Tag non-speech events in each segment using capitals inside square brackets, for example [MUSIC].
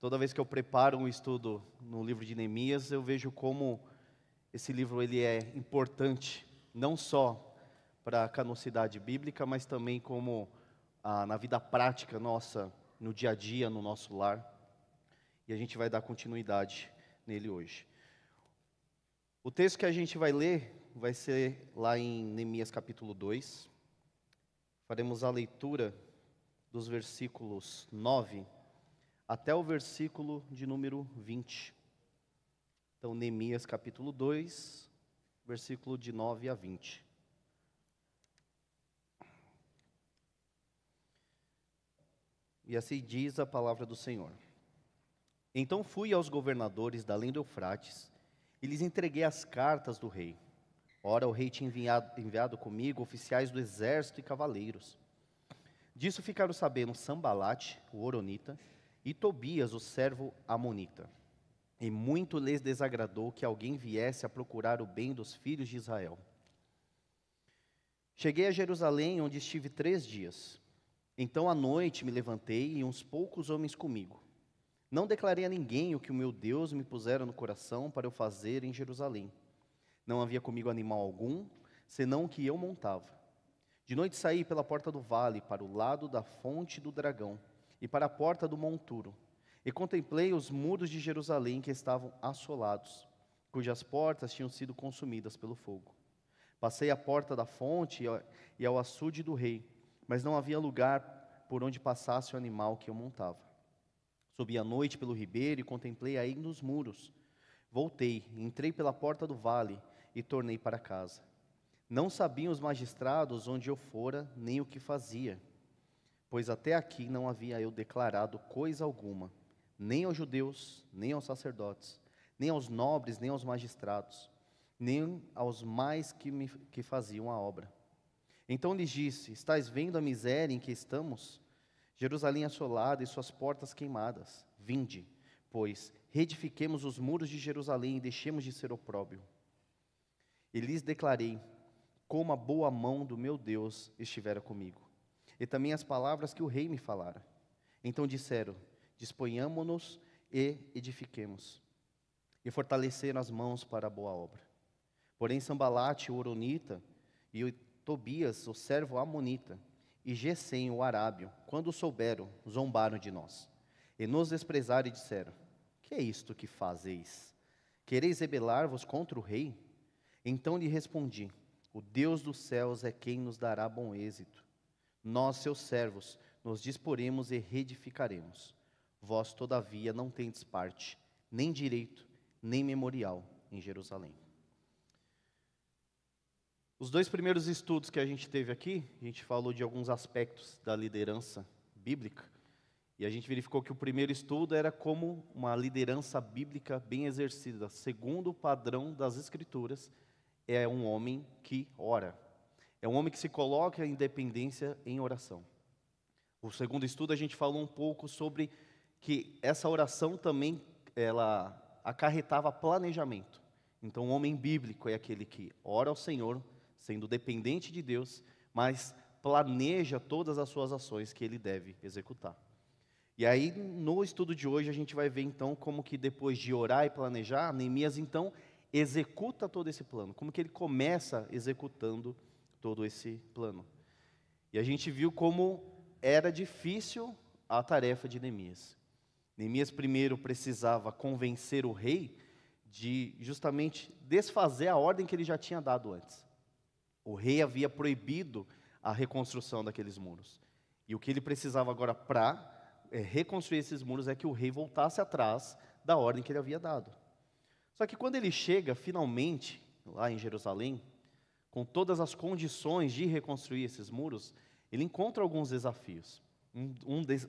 Toda vez que eu preparo um estudo no livro de Neemias, eu vejo como esse livro ele é importante, não só para a canocidade bíblica, mas também como ah, na vida prática nossa, no dia a dia, no nosso lar. E a gente vai dar continuidade nele hoje. O texto que a gente vai ler vai ser lá em Neemias capítulo 2. Faremos a leitura dos versículos 9 até o versículo de número 20. Então, Neemias capítulo 2, versículo de 9 a 20. E assim diz a palavra do Senhor. Então fui aos governadores da além do Eufrates e lhes entreguei as cartas do rei. Ora, o rei tinha enviado, enviado comigo oficiais do exército e cavaleiros. Disso ficaram sabendo Sambalate, o Oronita, e Tobias, o servo amonita. E muito lhes desagradou que alguém viesse a procurar o bem dos filhos de Israel. Cheguei a Jerusalém, onde estive três dias. Então à noite me levantei e uns poucos homens comigo. Não declarei a ninguém o que o meu Deus me pusera no coração para eu fazer em Jerusalém. Não havia comigo animal algum, senão o que eu montava. De noite saí pela porta do vale, para o lado da fonte do dragão e para a porta do monturo. E contemplei os muros de Jerusalém que estavam assolados, cujas portas tinham sido consumidas pelo fogo. Passei à porta da fonte e ao açude do rei, mas não havia lugar por onde passasse o animal que eu montava. Subi à noite pelo ribeiro e contemplei aí nos muros. Voltei, entrei pela porta do vale e tornei para casa. Não sabiam os magistrados onde eu fora, nem o que fazia. Pois até aqui não havia eu declarado coisa alguma, nem aos judeus, nem aos sacerdotes, nem aos nobres, nem aos magistrados, nem aos mais que, me, que faziam a obra. Então lhes disse: Estais vendo a miséria em que estamos? Jerusalém assolada e suas portas queimadas. Vinde, pois, reedifiquemos os muros de Jerusalém e deixemos de ser opróbio. E lhes declarei como a boa mão do meu Deus estivera comigo e também as palavras que o rei me falara. Então disseram: Disponhamo-nos e edifiquemos. E fortaleceram as mãos para a boa obra. Porém, Sambalate, o Oronita, e o Tobias, o servo Amonita, e Gesem, o Arábio, quando souberam, zombaram de nós. E nos desprezaram e disseram: Que é isto que fazeis? Quereis rebelar-vos contra o rei? Então lhe respondi: O Deus dos céus é quem nos dará bom êxito nós, seus servos, nos disporemos e reedificaremos. Vós, todavia, não tendes parte, nem direito, nem memorial em Jerusalém. Os dois primeiros estudos que a gente teve aqui, a gente falou de alguns aspectos da liderança bíblica, e a gente verificou que o primeiro estudo era como uma liderança bíblica bem exercida, segundo o padrão das Escrituras, é um homem que ora. É um homem que se coloca em dependência em oração. O segundo estudo a gente falou um pouco sobre que essa oração também ela acarretava planejamento. Então, o homem bíblico é aquele que ora ao Senhor, sendo dependente de Deus, mas planeja todas as suas ações que ele deve executar. E aí, no estudo de hoje, a gente vai ver então como que depois de orar e planejar, Neemias então executa todo esse plano, como que ele começa executando todo esse plano. E a gente viu como era difícil a tarefa de Neemias. Neemias primeiro precisava convencer o rei de justamente desfazer a ordem que ele já tinha dado antes. O rei havia proibido a reconstrução daqueles muros. E o que ele precisava agora para é, eh, reconstruir esses muros é que o rei voltasse atrás da ordem que ele havia dado. Só que quando ele chega finalmente lá em Jerusalém, com todas as condições de reconstruir esses muros, ele encontra alguns desafios. Um,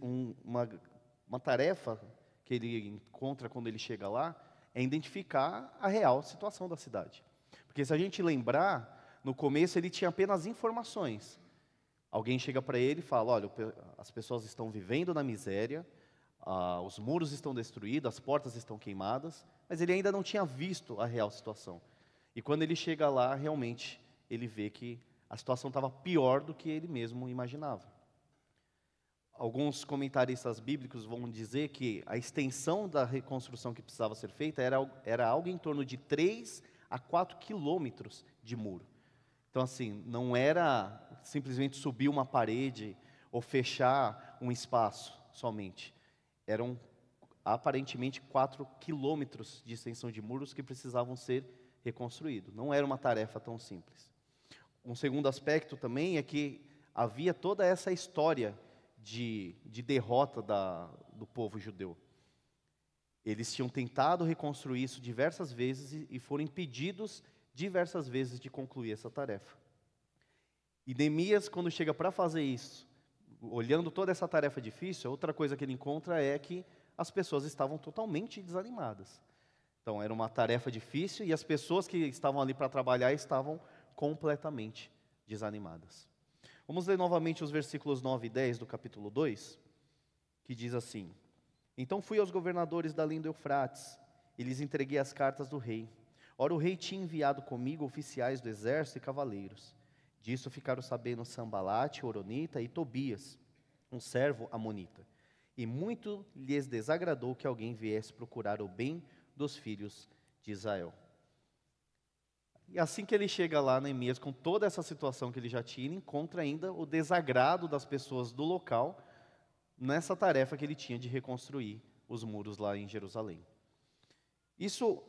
um, uma, uma tarefa que ele encontra quando ele chega lá é identificar a real situação da cidade. Porque se a gente lembrar, no começo ele tinha apenas informações. Alguém chega para ele e fala: olha, as pessoas estão vivendo na miséria, ah, os muros estão destruídos, as portas estão queimadas, mas ele ainda não tinha visto a real situação. E quando ele chega lá, realmente, ele vê que a situação estava pior do que ele mesmo imaginava. Alguns comentaristas bíblicos vão dizer que a extensão da reconstrução que precisava ser feita era, era algo em torno de 3 a 4 quilômetros de muro. Então, assim, não era simplesmente subir uma parede ou fechar um espaço somente. Eram aparentemente 4 quilômetros de extensão de muros que precisavam ser reconstruídos. Não era uma tarefa tão simples um segundo aspecto também é que havia toda essa história de, de derrota da, do povo judeu. Eles tinham tentado reconstruir isso diversas vezes e foram impedidos diversas vezes de concluir essa tarefa. E Neemias, quando chega para fazer isso, olhando toda essa tarefa difícil, outra coisa que ele encontra é que as pessoas estavam totalmente desanimadas. Então, era uma tarefa difícil e as pessoas que estavam ali para trabalhar estavam completamente desanimadas. Vamos ler novamente os versículos 9 e 10 do capítulo 2, que diz assim: Então fui aos governadores da linha do Eufrates e lhes entreguei as cartas do rei. Ora, o rei tinha enviado comigo oficiais do exército e cavaleiros. Disso ficaram sabendo Sambalate, Oronita e Tobias, um servo amonita. E muito lhes desagradou que alguém viesse procurar o bem dos filhos de Israel. E assim que ele chega lá na Emias, com toda essa situação que ele já tinha, ele encontra ainda o desagrado das pessoas do local nessa tarefa que ele tinha de reconstruir os muros lá em Jerusalém. Isso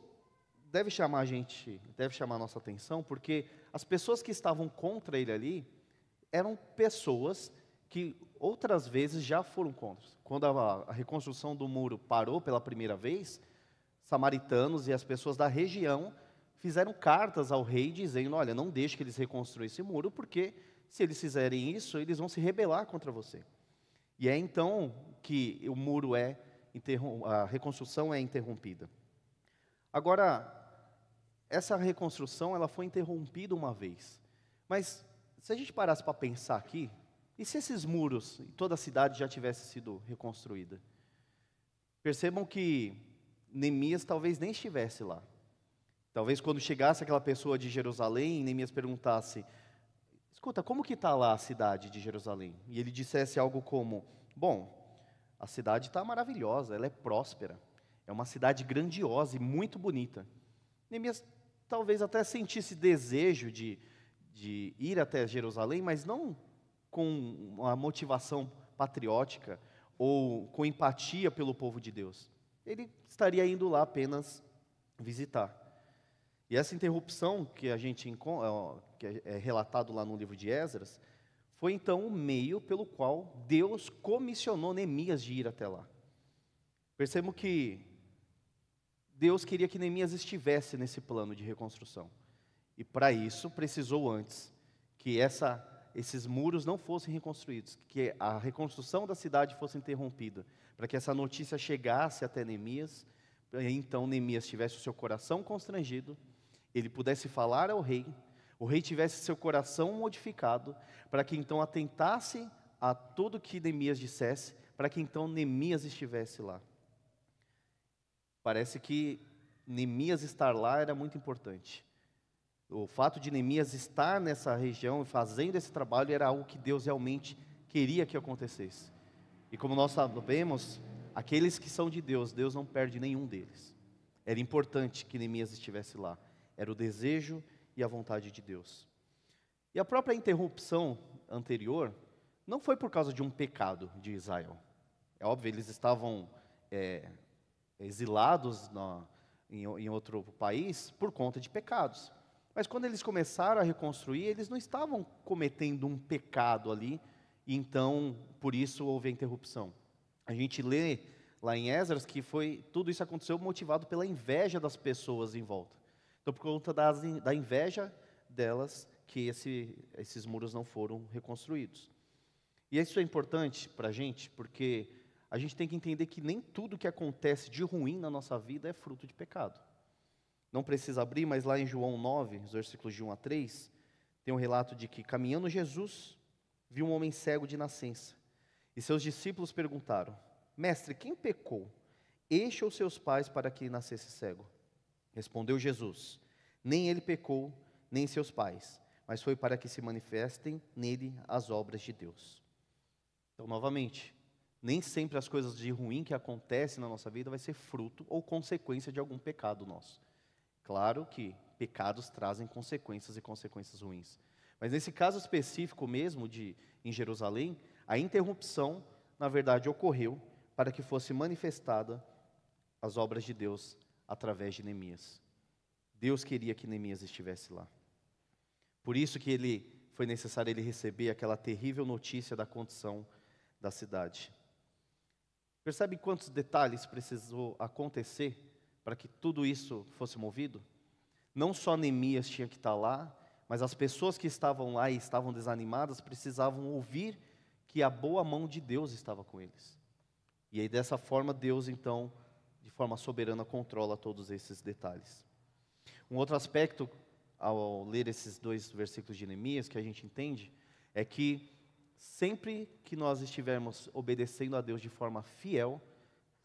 deve chamar a gente, deve chamar a nossa atenção, porque as pessoas que estavam contra ele ali eram pessoas que outras vezes já foram contra. Quando a, a reconstrução do muro parou pela primeira vez, samaritanos e as pessoas da região fizeram cartas ao rei dizendo: Olha, não deixe que eles reconstruam esse muro, porque se eles fizerem isso, eles vão se rebelar contra você. E é então que o muro é a reconstrução é interrompida. Agora, essa reconstrução ela foi interrompida uma vez. Mas se a gente parasse para pensar aqui, e se esses muros e toda a cidade já tivesse sido reconstruída? Percebam que Neemias talvez nem estivesse lá. Talvez quando chegasse aquela pessoa de Jerusalém, Neemias perguntasse: Escuta, como que está lá a cidade de Jerusalém? E ele dissesse algo como: Bom, a cidade está maravilhosa, ela é próspera, é uma cidade grandiosa e muito bonita. Neemias talvez até sentisse desejo de, de ir até Jerusalém, mas não com uma motivação patriótica ou com empatia pelo povo de Deus. Ele estaria indo lá apenas visitar. E essa interrupção que a gente que é, é relatado lá no livro de Esdras, foi então o meio pelo qual Deus comissionou Neemias de ir até lá. Percebo que Deus queria que Neemias estivesse nesse plano de reconstrução. E para isso precisou antes que essa, esses muros não fossem reconstruídos, que a reconstrução da cidade fosse interrompida, para que essa notícia chegasse até Neemias, e então Neemias tivesse o seu coração constrangido ele pudesse falar ao rei, o rei tivesse seu coração modificado, para que então atentasse a tudo que Neemias dissesse, para que então Neemias estivesse lá. Parece que Neemias estar lá era muito importante. O fato de Neemias estar nessa região e fazendo esse trabalho era algo que Deus realmente queria que acontecesse. E como nós sabemos, aqueles que são de Deus, Deus não perde nenhum deles. Era importante que Neemias estivesse lá. Era o desejo e a vontade de Deus. E a própria interrupção anterior não foi por causa de um pecado de Israel. É óbvio, eles estavam é, exilados em, em outro país por conta de pecados. Mas quando eles começaram a reconstruir, eles não estavam cometendo um pecado ali, e então por isso houve a interrupção. A gente lê lá em Esdras que foi tudo isso aconteceu motivado pela inveja das pessoas em volta. Então, por conta das, da inveja delas, que esse, esses muros não foram reconstruídos. E isso é importante para a gente, porque a gente tem que entender que nem tudo que acontece de ruim na nossa vida é fruto de pecado. Não precisa abrir, mas lá em João 9, os versículos de 1 a 3, tem um relato de que, caminhando Jesus, viu um homem cego de nascença. E seus discípulos perguntaram: Mestre, quem pecou? Este ou seus pais para que nascesse cego? Respondeu Jesus: Nem ele pecou, nem seus pais, mas foi para que se manifestem nele as obras de Deus. Então, novamente, nem sempre as coisas de ruim que acontecem na nossa vida vai ser fruto ou consequência de algum pecado nosso. Claro que pecados trazem consequências e consequências ruins. Mas nesse caso específico mesmo de em Jerusalém, a interrupção, na verdade, ocorreu para que fosse manifestada as obras de Deus através de Neemias. Deus queria que Neemias estivesse lá. Por isso que ele foi necessário ele receber aquela terrível notícia da condição da cidade. Percebe quantos detalhes precisou acontecer para que tudo isso fosse movido? Não só Neemias tinha que estar lá, mas as pessoas que estavam lá e estavam desanimadas precisavam ouvir que a boa mão de Deus estava com eles. E aí dessa forma Deus então de forma soberana, controla todos esses detalhes. Um outro aspecto, ao ler esses dois versículos de Neemias, que a gente entende, é que sempre que nós estivermos obedecendo a Deus de forma fiel,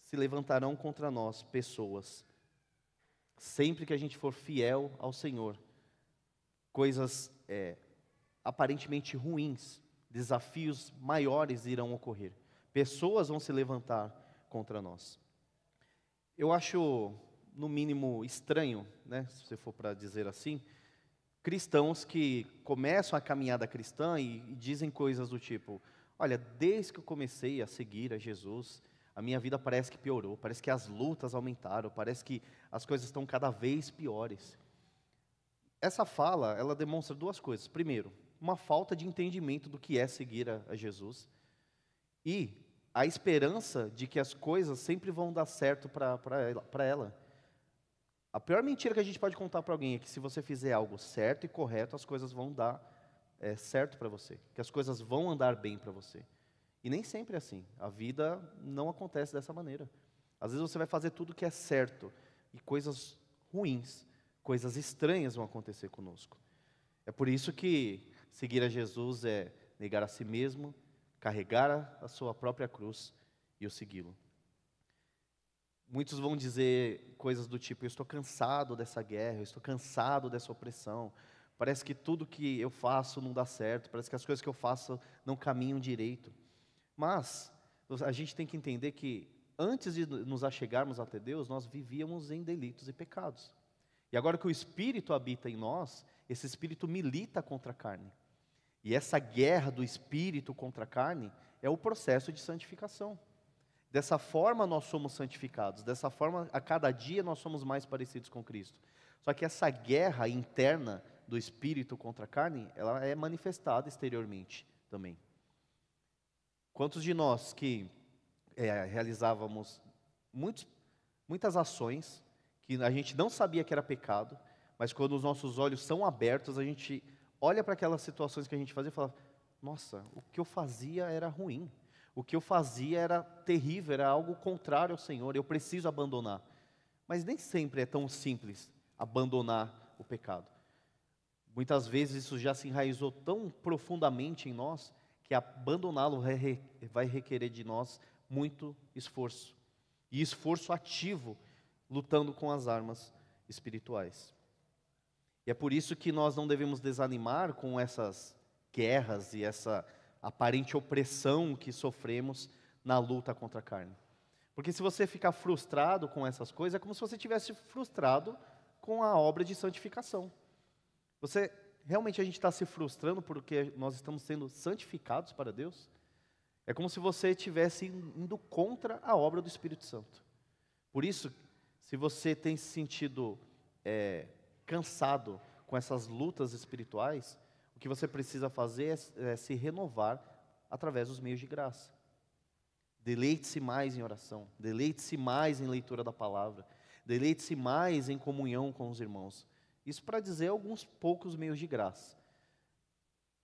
se levantarão contra nós pessoas. Sempre que a gente for fiel ao Senhor, coisas é, aparentemente ruins, desafios maiores irão ocorrer. Pessoas vão se levantar contra nós. Eu acho, no mínimo, estranho, né, se você for para dizer assim, cristãos que começam a caminhada cristã e, e dizem coisas do tipo: Olha, desde que eu comecei a seguir a Jesus, a minha vida parece que piorou, parece que as lutas aumentaram, parece que as coisas estão cada vez piores. Essa fala, ela demonstra duas coisas. Primeiro, uma falta de entendimento do que é seguir a, a Jesus. E a esperança de que as coisas sempre vão dar certo para ela, ela. A pior mentira que a gente pode contar para alguém é que se você fizer algo certo e correto, as coisas vão dar é, certo para você, que as coisas vão andar bem para você. E nem sempre é assim. A vida não acontece dessa maneira. Às vezes você vai fazer tudo que é certo e coisas ruins, coisas estranhas vão acontecer conosco. É por isso que seguir a Jesus é negar a si mesmo, carregar a sua própria cruz e o segui-lo. Muitos vão dizer coisas do tipo: eu estou cansado dessa guerra, eu estou cansado dessa opressão. Parece que tudo que eu faço não dá certo, parece que as coisas que eu faço não caminham direito. Mas a gente tem que entender que antes de nos achegarmos até Deus, nós vivíamos em delitos e pecados. E agora que o Espírito habita em nós, esse Espírito milita contra a carne. E essa guerra do espírito contra a carne é o processo de santificação. Dessa forma nós somos santificados, dessa forma a cada dia nós somos mais parecidos com Cristo. Só que essa guerra interna do espírito contra a carne, ela é manifestada exteriormente também. Quantos de nós que é, realizávamos muitos, muitas ações que a gente não sabia que era pecado, mas quando os nossos olhos são abertos, a gente olha para aquelas situações que a gente fazia e fala: nossa, o que eu fazia era ruim, o que eu fazia era terrível, era algo contrário ao Senhor, eu preciso abandonar. Mas nem sempre é tão simples abandonar o pecado. Muitas vezes isso já se enraizou tão profundamente em nós que abandoná-lo vai requerer de nós muito esforço. E esforço ativo, lutando com as armas espirituais. E é por isso que nós não devemos desanimar com essas guerras e essa aparente opressão que sofremos na luta contra a carne. Porque se você ficar frustrado com essas coisas, é como se você tivesse frustrado com a obra de santificação. Você realmente a gente está se frustrando porque nós estamos sendo santificados para Deus? É como se você estivesse indo contra a obra do Espírito Santo. Por isso, se você tem se sentido é, cansado com essas lutas espirituais, o que você precisa fazer é, é se renovar através dos meios de graça. Deleite-se mais em oração, deleite-se mais em leitura da palavra, deleite-se mais em comunhão com os irmãos. Isso para dizer alguns poucos meios de graça.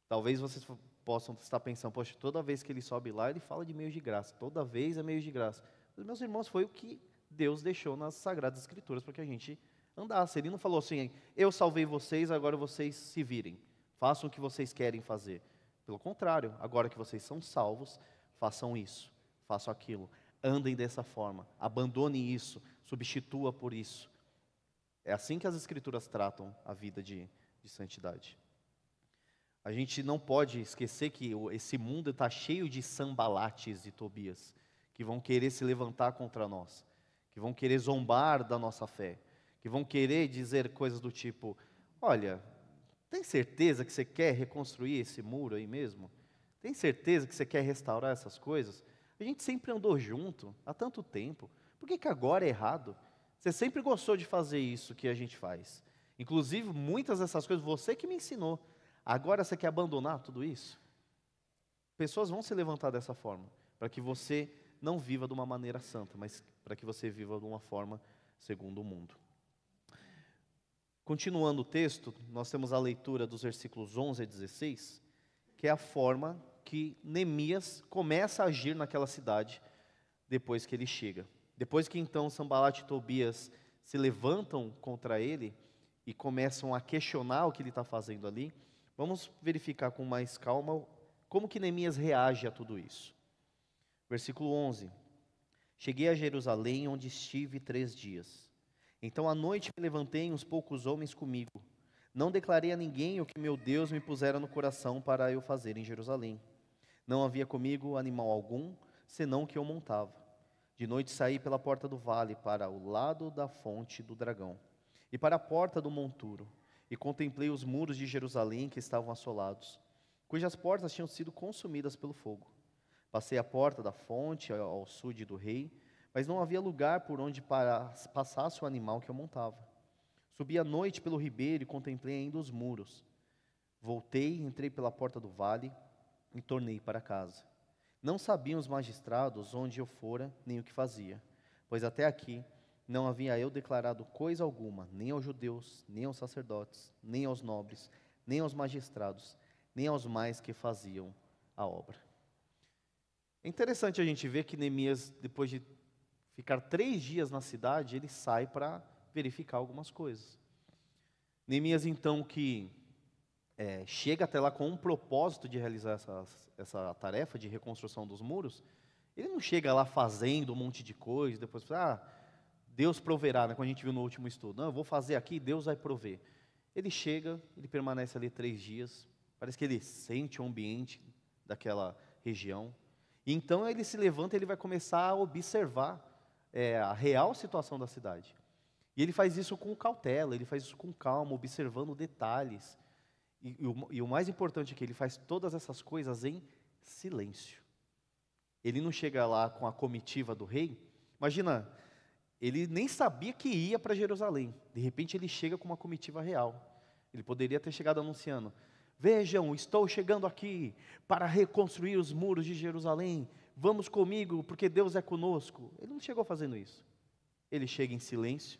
Talvez vocês possam estar pensando, poxa, toda vez que ele sobe lá, ele fala de meios de graça, toda vez é meios de graça. Mas, meus irmãos, foi o que Deus deixou nas Sagradas Escrituras para que a gente andasse. Ele não falou assim: eu salvei vocês, agora vocês se virem, façam o que vocês querem fazer. Pelo contrário, agora que vocês são salvos, façam isso, façam aquilo, andem dessa forma, abandonem isso, substitua por isso. É assim que as Escrituras tratam a vida de, de santidade. A gente não pode esquecer que esse mundo está cheio de sambalates e Tobias, que vão querer se levantar contra nós, que vão querer zombar da nossa fé, que vão querer dizer coisas do tipo: Olha, tem certeza que você quer reconstruir esse muro aí mesmo? Tem certeza que você quer restaurar essas coisas? A gente sempre andou junto há tanto tempo. Por que, que agora é errado? Você sempre gostou de fazer isso que a gente faz. Inclusive, muitas dessas coisas você que me ensinou. Agora você quer abandonar tudo isso? Pessoas vão se levantar dessa forma, para que você não viva de uma maneira santa, mas para que você viva de uma forma segundo o mundo. Continuando o texto, nós temos a leitura dos versículos 11 a 16, que é a forma que Neemias começa a agir naquela cidade depois que ele chega. Depois que então Sambalat e Tobias se levantam contra ele e começam a questionar o que ele está fazendo ali, vamos verificar com mais calma como que Neemias reage a tudo isso. Versículo 11. Cheguei a Jerusalém, onde estive três dias. Então à noite me levantei e uns poucos homens comigo. Não declarei a ninguém o que meu Deus me pusera no coração para eu fazer em Jerusalém. Não havia comigo animal algum, senão que eu montava. De noite saí pela porta do vale para o lado da fonte do dragão, e para a porta do monturo, e contemplei os muros de Jerusalém que estavam assolados, cujas portas tinham sido consumidas pelo fogo. Passei a porta da fonte ao sul do rei, mas não havia lugar por onde passasse o animal que eu montava. Subi à noite pelo ribeiro e contemplei ainda os muros. Voltei, entrei pela porta do vale e tornei para casa. Não sabiam os magistrados onde eu fora, nem o que fazia, pois até aqui não havia eu declarado coisa alguma, nem aos judeus, nem aos sacerdotes, nem aos nobres, nem aos magistrados, nem aos mais que faziam a obra. É interessante a gente ver que Neemias, depois de ficar três dias na cidade, ele sai para verificar algumas coisas. Neemias, então, que é, chega até lá com um propósito de realizar essa, essa tarefa de reconstrução dos muros, ele não chega lá fazendo um monte de coisa, depois, ah, Deus proverá, né, como a gente viu no último estudo. Não, eu vou fazer aqui, Deus vai prover. Ele chega, ele permanece ali três dias, parece que ele sente o ambiente daquela região. E então ele se levanta, ele vai começar a observar é, a real situação da cidade. E ele faz isso com cautela, ele faz isso com calma, observando detalhes. E, e, o, e, o, mais importante é que ele faz todas essas coisas em silêncio. Ele não chega lá com a comitiva do rei. Imagina, ele nem sabia que ia para Jerusalém. De repente ele chega com uma comitiva real. Ele poderia ter chegado anunciando: Vejam, estou chegando aqui para reconstruir os muros de Jerusalém vamos comigo porque Deus é conosco. Ele não chegou fazendo isso. Ele chega em silêncio,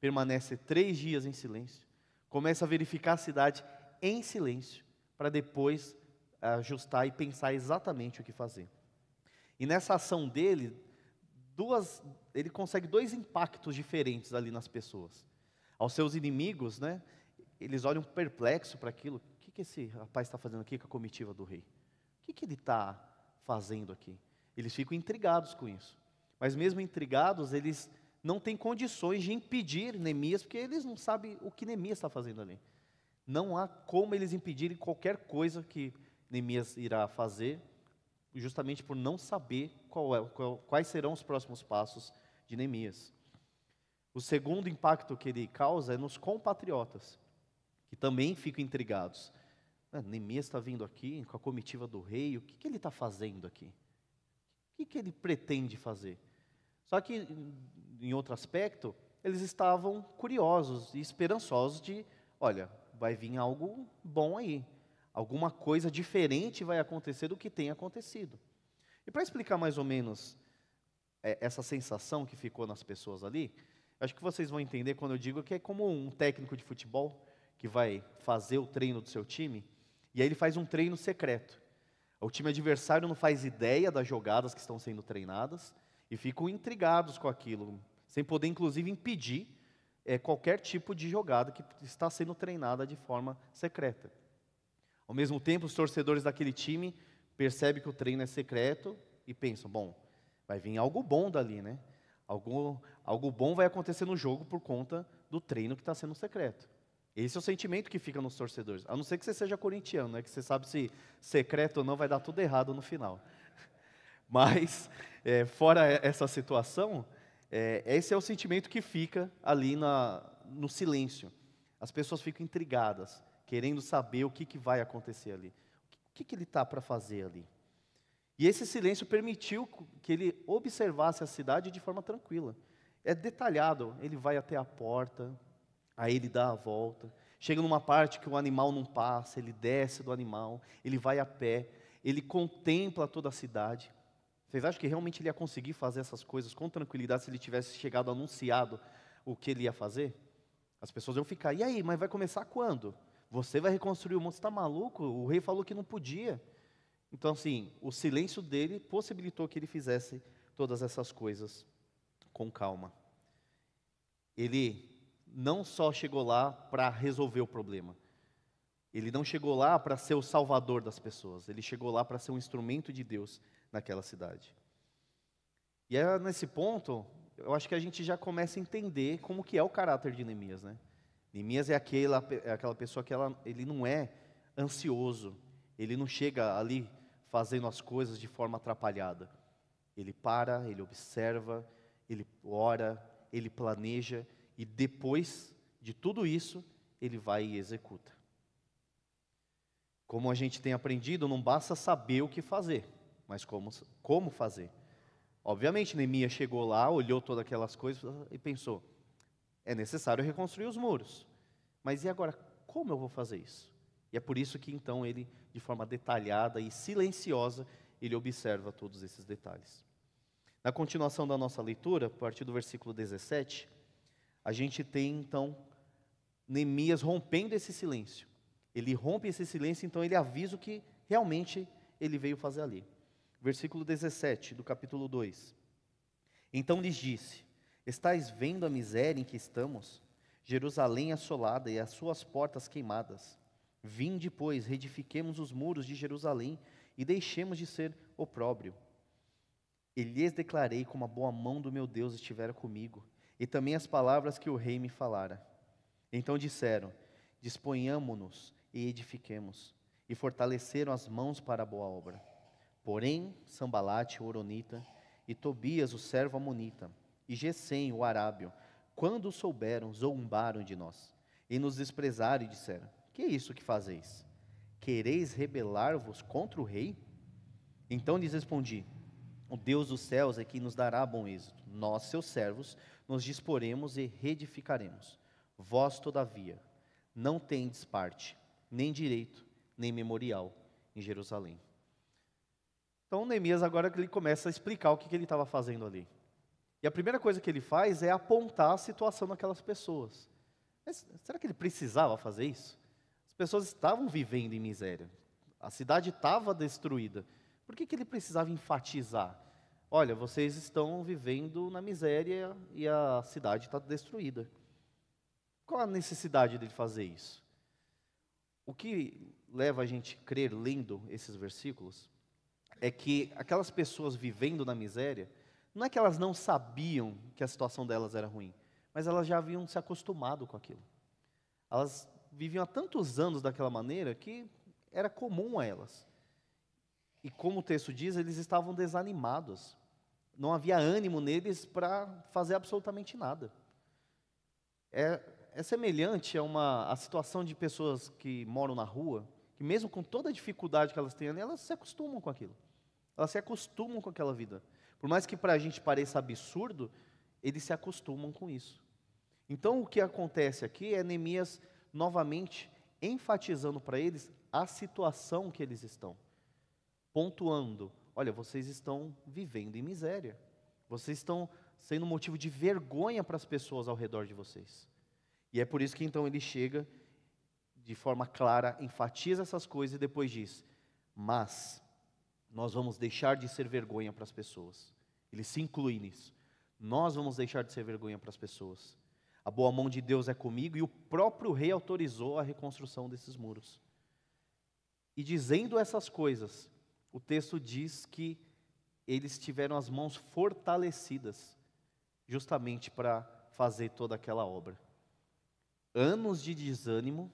permanece três dias em silêncio, começa a verificar a cidade em silêncio, para depois ajustar e pensar exatamente o que fazer. E nessa ação dele, duas, ele consegue dois impactos diferentes ali nas pessoas. Aos seus inimigos, né, eles olham perplexo para aquilo. O que, que esse rapaz está fazendo aqui com a comitiva do rei? O que, que ele está fazendo aqui? Eles ficam intrigados com isso. Mas mesmo intrigados, eles não têm condições de impedir Neemias, porque eles não sabem o que Neemias está fazendo ali. Não há como eles impedirem qualquer coisa que Neemias irá fazer, justamente por não saber qual é, qual, quais serão os próximos passos de Neemias. O segundo impacto que ele causa é nos compatriotas, que também ficam intrigados. Ah, Neemias está vindo aqui com a comitiva do rei, o que, que ele está fazendo aqui? O que, que ele pretende fazer? Só que, em outro aspecto, eles estavam curiosos e esperançosos de, olha, vai vir algo bom aí. Alguma coisa diferente vai acontecer do que tem acontecido. E para explicar mais ou menos é, essa sensação que ficou nas pessoas ali, acho que vocês vão entender quando eu digo que é como um técnico de futebol que vai fazer o treino do seu time, e aí ele faz um treino secreto. O time adversário não faz ideia das jogadas que estão sendo treinadas e ficam intrigados com aquilo, sem poder, inclusive, impedir é, qualquer tipo de jogada que está sendo treinada de forma secreta. Ao mesmo tempo, os torcedores daquele time percebem que o treino é secreto e pensam: bom, vai vir algo bom dali, né? Algo, algo bom vai acontecer no jogo por conta do treino que está sendo secreto. Esse é o sentimento que fica nos torcedores. A não ser que você seja corintiano, né? que você sabe se secreto ou não vai dar tudo errado no final. [LAUGHS] Mas, é, fora essa situação, é, esse é o sentimento que fica ali na, no silêncio. As pessoas ficam intrigadas, querendo saber o que, que vai acontecer ali. O que, que ele está para fazer ali? E esse silêncio permitiu que ele observasse a cidade de forma tranquila. É detalhado, ele vai até a porta, Aí ele dá a volta, chega numa parte que o animal não passa, ele desce do animal, ele vai a pé, ele contempla toda a cidade. Vocês acham que realmente ele ia conseguir fazer essas coisas com tranquilidade se ele tivesse chegado anunciado o que ele ia fazer? As pessoas iam ficar, e aí, mas vai começar quando? Você vai reconstruir o monte, você está maluco? O rei falou que não podia. Então, assim, o silêncio dele possibilitou que ele fizesse todas essas coisas com calma. Ele não só chegou lá para resolver o problema. Ele não chegou lá para ser o salvador das pessoas, ele chegou lá para ser um instrumento de Deus naquela cidade. E é nesse ponto, eu acho que a gente já começa a entender como que é o caráter de Neemias, né? Neemias é aquela, é aquela pessoa que ela, ele não é ansioso, ele não chega ali fazendo as coisas de forma atrapalhada. Ele para, ele observa, ele ora, ele planeja, e depois de tudo isso, ele vai e executa. Como a gente tem aprendido, não basta saber o que fazer, mas como, como fazer. Obviamente, Neemias chegou lá, olhou todas aquelas coisas e pensou: é necessário reconstruir os muros. Mas e agora, como eu vou fazer isso? E é por isso que então ele, de forma detalhada e silenciosa, ele observa todos esses detalhes. Na continuação da nossa leitura, a partir do versículo 17, a gente tem então Neemias rompendo esse silêncio. Ele rompe esse silêncio, então ele avisa o que realmente ele veio fazer ali. Versículo 17 do capítulo 2. Então lhes disse: Estais vendo a miséria em que estamos? Jerusalém assolada e as suas portas queimadas. Vinde, pois, reedifiquemos os muros de Jerusalém e deixemos de ser opróbrio. E lhes declarei como a boa mão do meu Deus estivera comigo, e também as palavras que o rei me falara. Então disseram: Disponhamo-nos e edifiquemos, e fortaleceram as mãos para a boa obra. Porém, Sambalate, o Oronita, e Tobias, o servo Amonita, e Gesem, o Arábio, quando souberam, zombaram de nós, e nos desprezaram e disseram: Que é isso que fazeis? Quereis rebelar-vos contra o rei? Então lhes respondi: o Deus dos céus é quem nos dará bom êxito. Nós, seus servos, nos disporemos e reedificaremos. Vós, todavia, não tendes parte, nem direito, nem memorial em Jerusalém. Então, Neemias, agora que ele começa a explicar o que, que ele estava fazendo ali. E a primeira coisa que ele faz é apontar a situação daquelas pessoas. Mas será que ele precisava fazer isso? As pessoas estavam vivendo em miséria. A cidade estava destruída. Por que, que ele precisava enfatizar? Olha, vocês estão vivendo na miséria e a cidade está destruída. Qual a necessidade dele fazer isso? O que leva a gente a crer, lendo esses versículos, é que aquelas pessoas vivendo na miséria, não é que elas não sabiam que a situação delas era ruim, mas elas já haviam se acostumado com aquilo. Elas viviam há tantos anos daquela maneira que era comum a elas. E como o texto diz, eles estavam desanimados. Não havia ânimo neles para fazer absolutamente nada. É, é semelhante a uma a situação de pessoas que moram na rua, que mesmo com toda a dificuldade que elas têm, elas se acostumam com aquilo. Elas se acostumam com aquela vida. Por mais que para a gente pareça absurdo, eles se acostumam com isso. Então o que acontece aqui é Neemias novamente enfatizando para eles a situação que eles estão pontuando: olha, vocês estão vivendo em miséria, vocês estão sendo motivo de vergonha para as pessoas ao redor de vocês. E é por isso que então ele chega de forma clara, enfatiza essas coisas e depois diz: Mas nós vamos deixar de ser vergonha para as pessoas. Ele se inclui nisso. Nós vamos deixar de ser vergonha para as pessoas. A boa mão de Deus é comigo e o próprio rei autorizou a reconstrução desses muros. E dizendo essas coisas, o texto diz que eles tiveram as mãos fortalecidas, justamente para fazer toda aquela obra. Anos de desânimo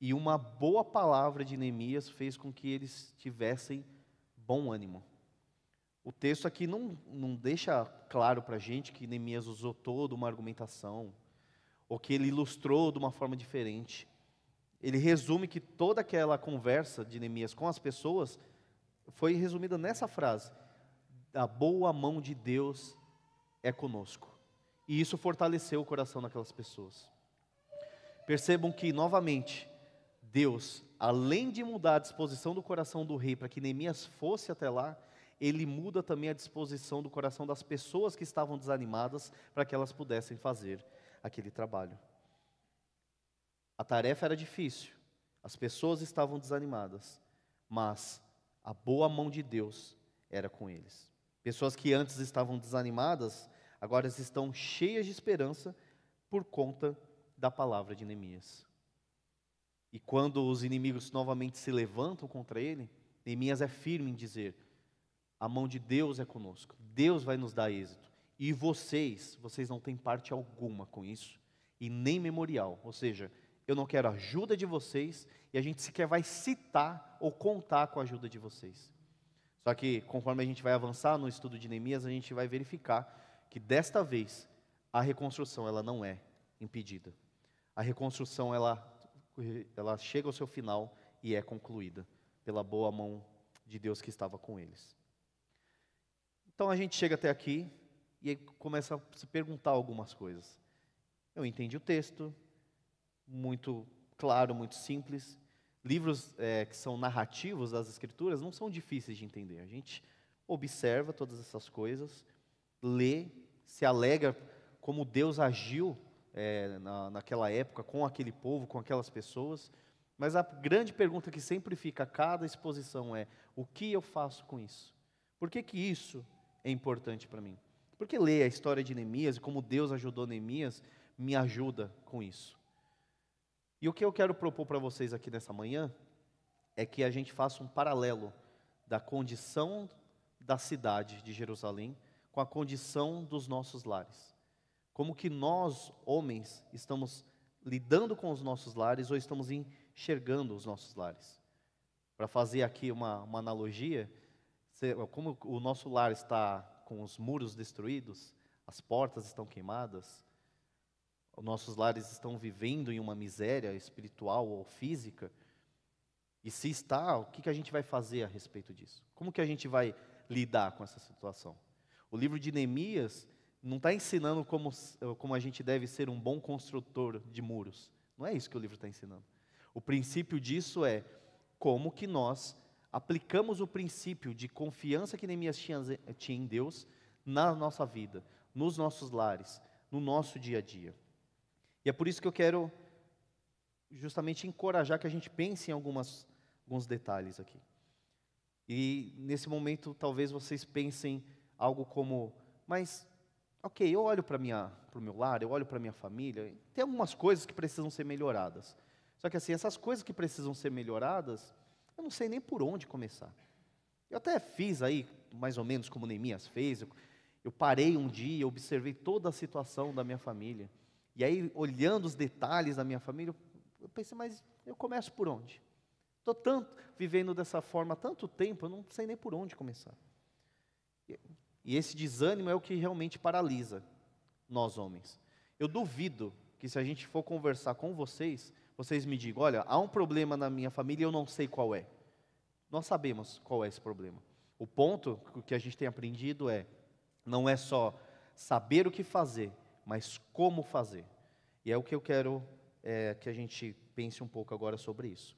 e uma boa palavra de Neemias fez com que eles tivessem bom ânimo. O texto aqui não, não deixa claro para a gente que Neemias usou toda uma argumentação, ou que ele ilustrou de uma forma diferente. Ele resume que toda aquela conversa de Neemias com as pessoas foi resumida nessa frase: a boa mão de Deus é conosco. E isso fortaleceu o coração daquelas pessoas. Percebam que, novamente, Deus, além de mudar a disposição do coração do rei para que Neemias fosse até lá, ele muda também a disposição do coração das pessoas que estavam desanimadas para que elas pudessem fazer aquele trabalho. A tarefa era difícil, as pessoas estavam desanimadas, mas a boa mão de Deus era com eles. Pessoas que antes estavam desanimadas, agora estão cheias de esperança por conta da palavra de Neemias. E quando os inimigos novamente se levantam contra ele, Neemias é firme em dizer: a mão de Deus é conosco, Deus vai nos dar êxito. E vocês, vocês não têm parte alguma com isso, e nem memorial. Ou seja, eu não quero ajuda de vocês, e a gente sequer vai citar ou contar com a ajuda de vocês. Só que conforme a gente vai avançar no estudo de Neemias, a gente vai verificar que desta vez a reconstrução ela não é impedida. A reconstrução ela ela chega ao seu final e é concluída pela boa mão de Deus que estava com eles. Então a gente chega até aqui e começa a se perguntar algumas coisas. Eu entendi o texto, muito claro, muito simples. Livros é, que são narrativos das Escrituras não são difíceis de entender. A gente observa todas essas coisas, lê, se alegra como Deus agiu é, na, naquela época com aquele povo, com aquelas pessoas. Mas a grande pergunta que sempre fica a cada exposição é: o que eu faço com isso? Por que, que isso é importante para mim? Porque ler a história de Neemias e como Deus ajudou Neemias me ajuda com isso. E o que eu quero propor para vocês aqui nessa manhã é que a gente faça um paralelo da condição da cidade de Jerusalém com a condição dos nossos lares. Como que nós, homens, estamos lidando com os nossos lares ou estamos enxergando os nossos lares? Para fazer aqui uma, uma analogia, como o nosso lar está com os muros destruídos, as portas estão queimadas, nossos lares estão vivendo em uma miséria espiritual ou física? E se está, o que, que a gente vai fazer a respeito disso? Como que a gente vai lidar com essa situação? O livro de Neemias não está ensinando como, como a gente deve ser um bom construtor de muros. Não é isso que o livro está ensinando. O princípio disso é como que nós aplicamos o princípio de confiança que Neemias tinha, eh, tinha em Deus na nossa vida, nos nossos lares, no nosso dia a dia. E é por isso que eu quero justamente encorajar que a gente pense em algumas, alguns detalhes aqui. E nesse momento, talvez vocês pensem algo como: mas, ok, eu olho para o meu lar, eu olho para a minha família, tem algumas coisas que precisam ser melhoradas. Só que assim, essas coisas que precisam ser melhoradas, eu não sei nem por onde começar. Eu até fiz aí, mais ou menos como Neemias fez, eu, eu parei um dia, observei toda a situação da minha família. E aí, olhando os detalhes da minha família, eu pensei, mas eu começo por onde? Estou tanto vivendo dessa forma há tanto tempo, eu não sei nem por onde começar. E esse desânimo é o que realmente paralisa nós homens. Eu duvido que se a gente for conversar com vocês, vocês me digam: olha, há um problema na minha família e eu não sei qual é. Nós sabemos qual é esse problema. O ponto que a gente tem aprendido é: não é só saber o que fazer, mas como fazer. E é o que eu quero é, que a gente pense um pouco agora sobre isso.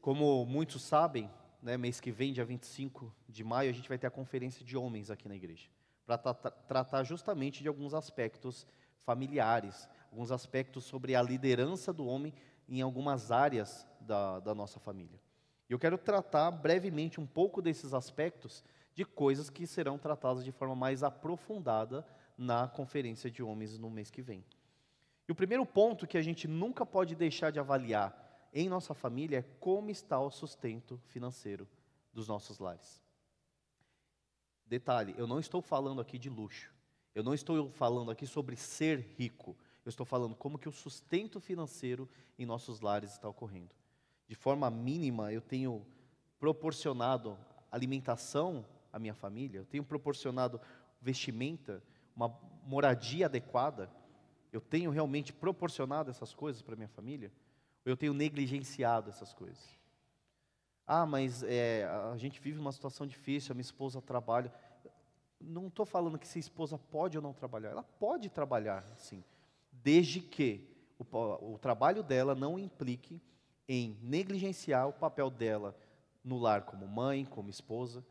Como muitos sabem, né, mês que vem, dia 25 de maio, a gente vai ter a conferência de homens aqui na igreja, para tra tratar justamente de alguns aspectos familiares, alguns aspectos sobre a liderança do homem em algumas áreas da, da nossa família. E eu quero tratar brevemente um pouco desses aspectos de coisas que serão tratadas de forma mais aprofundada na conferência de homens no mês que vem. E o primeiro ponto que a gente nunca pode deixar de avaliar em nossa família é como está o sustento financeiro dos nossos lares. Detalhe, eu não estou falando aqui de luxo. Eu não estou falando aqui sobre ser rico. Eu estou falando como que o sustento financeiro em nossos lares está ocorrendo. De forma mínima, eu tenho proporcionado alimentação à minha família, eu tenho proporcionado vestimenta, uma moradia adequada? Eu tenho realmente proporcionado essas coisas para minha família? Ou eu tenho negligenciado essas coisas? Ah, mas é, a gente vive uma situação difícil, a minha esposa trabalha. Não estou falando que se a esposa pode ou não trabalhar. Ela pode trabalhar, sim, desde que o, o trabalho dela não implique em negligenciar o papel dela no lar como mãe, como esposa.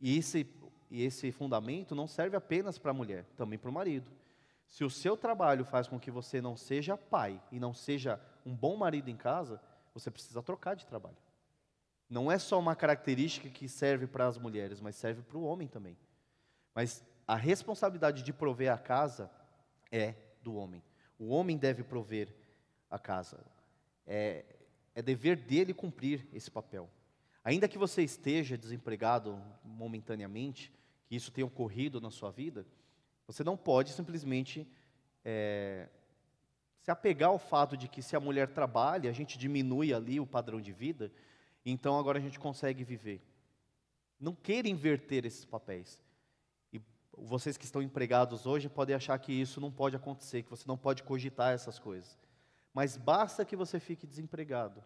E esse e esse fundamento não serve apenas para a mulher, também para o marido. Se o seu trabalho faz com que você não seja pai e não seja um bom marido em casa, você precisa trocar de trabalho. Não é só uma característica que serve para as mulheres, mas serve para o homem também. Mas a responsabilidade de prover a casa é do homem. O homem deve prover a casa. É, é dever dele cumprir esse papel. Ainda que você esteja desempregado momentaneamente, que isso tenha ocorrido na sua vida, você não pode simplesmente é, se apegar ao fato de que se a mulher trabalha, a gente diminui ali o padrão de vida, então agora a gente consegue viver. Não queira inverter esses papéis. E vocês que estão empregados hoje podem achar que isso não pode acontecer, que você não pode cogitar essas coisas. Mas basta que você fique desempregado.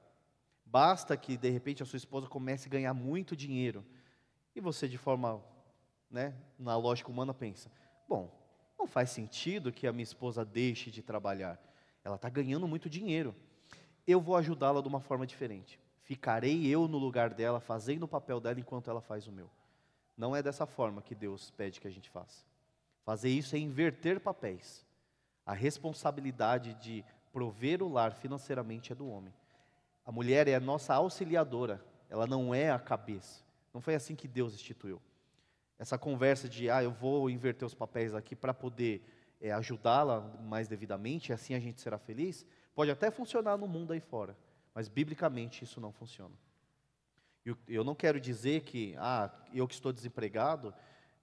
Basta que, de repente, a sua esposa comece a ganhar muito dinheiro. E você, de forma né, na lógica humana, pensa: bom, não faz sentido que a minha esposa deixe de trabalhar. Ela está ganhando muito dinheiro. Eu vou ajudá-la de uma forma diferente. Ficarei eu no lugar dela, fazendo o papel dela enquanto ela faz o meu. Não é dessa forma que Deus pede que a gente faça. Fazer isso é inverter papéis. A responsabilidade de prover o lar financeiramente é do homem. A mulher é a nossa auxiliadora, ela não é a cabeça. Não foi assim que Deus instituiu. Essa conversa de, ah, eu vou inverter os papéis aqui para poder é, ajudá-la mais devidamente, assim a gente será feliz, pode até funcionar no mundo aí fora, mas biblicamente isso não funciona. Eu, eu não quero dizer que, ah, eu que estou desempregado,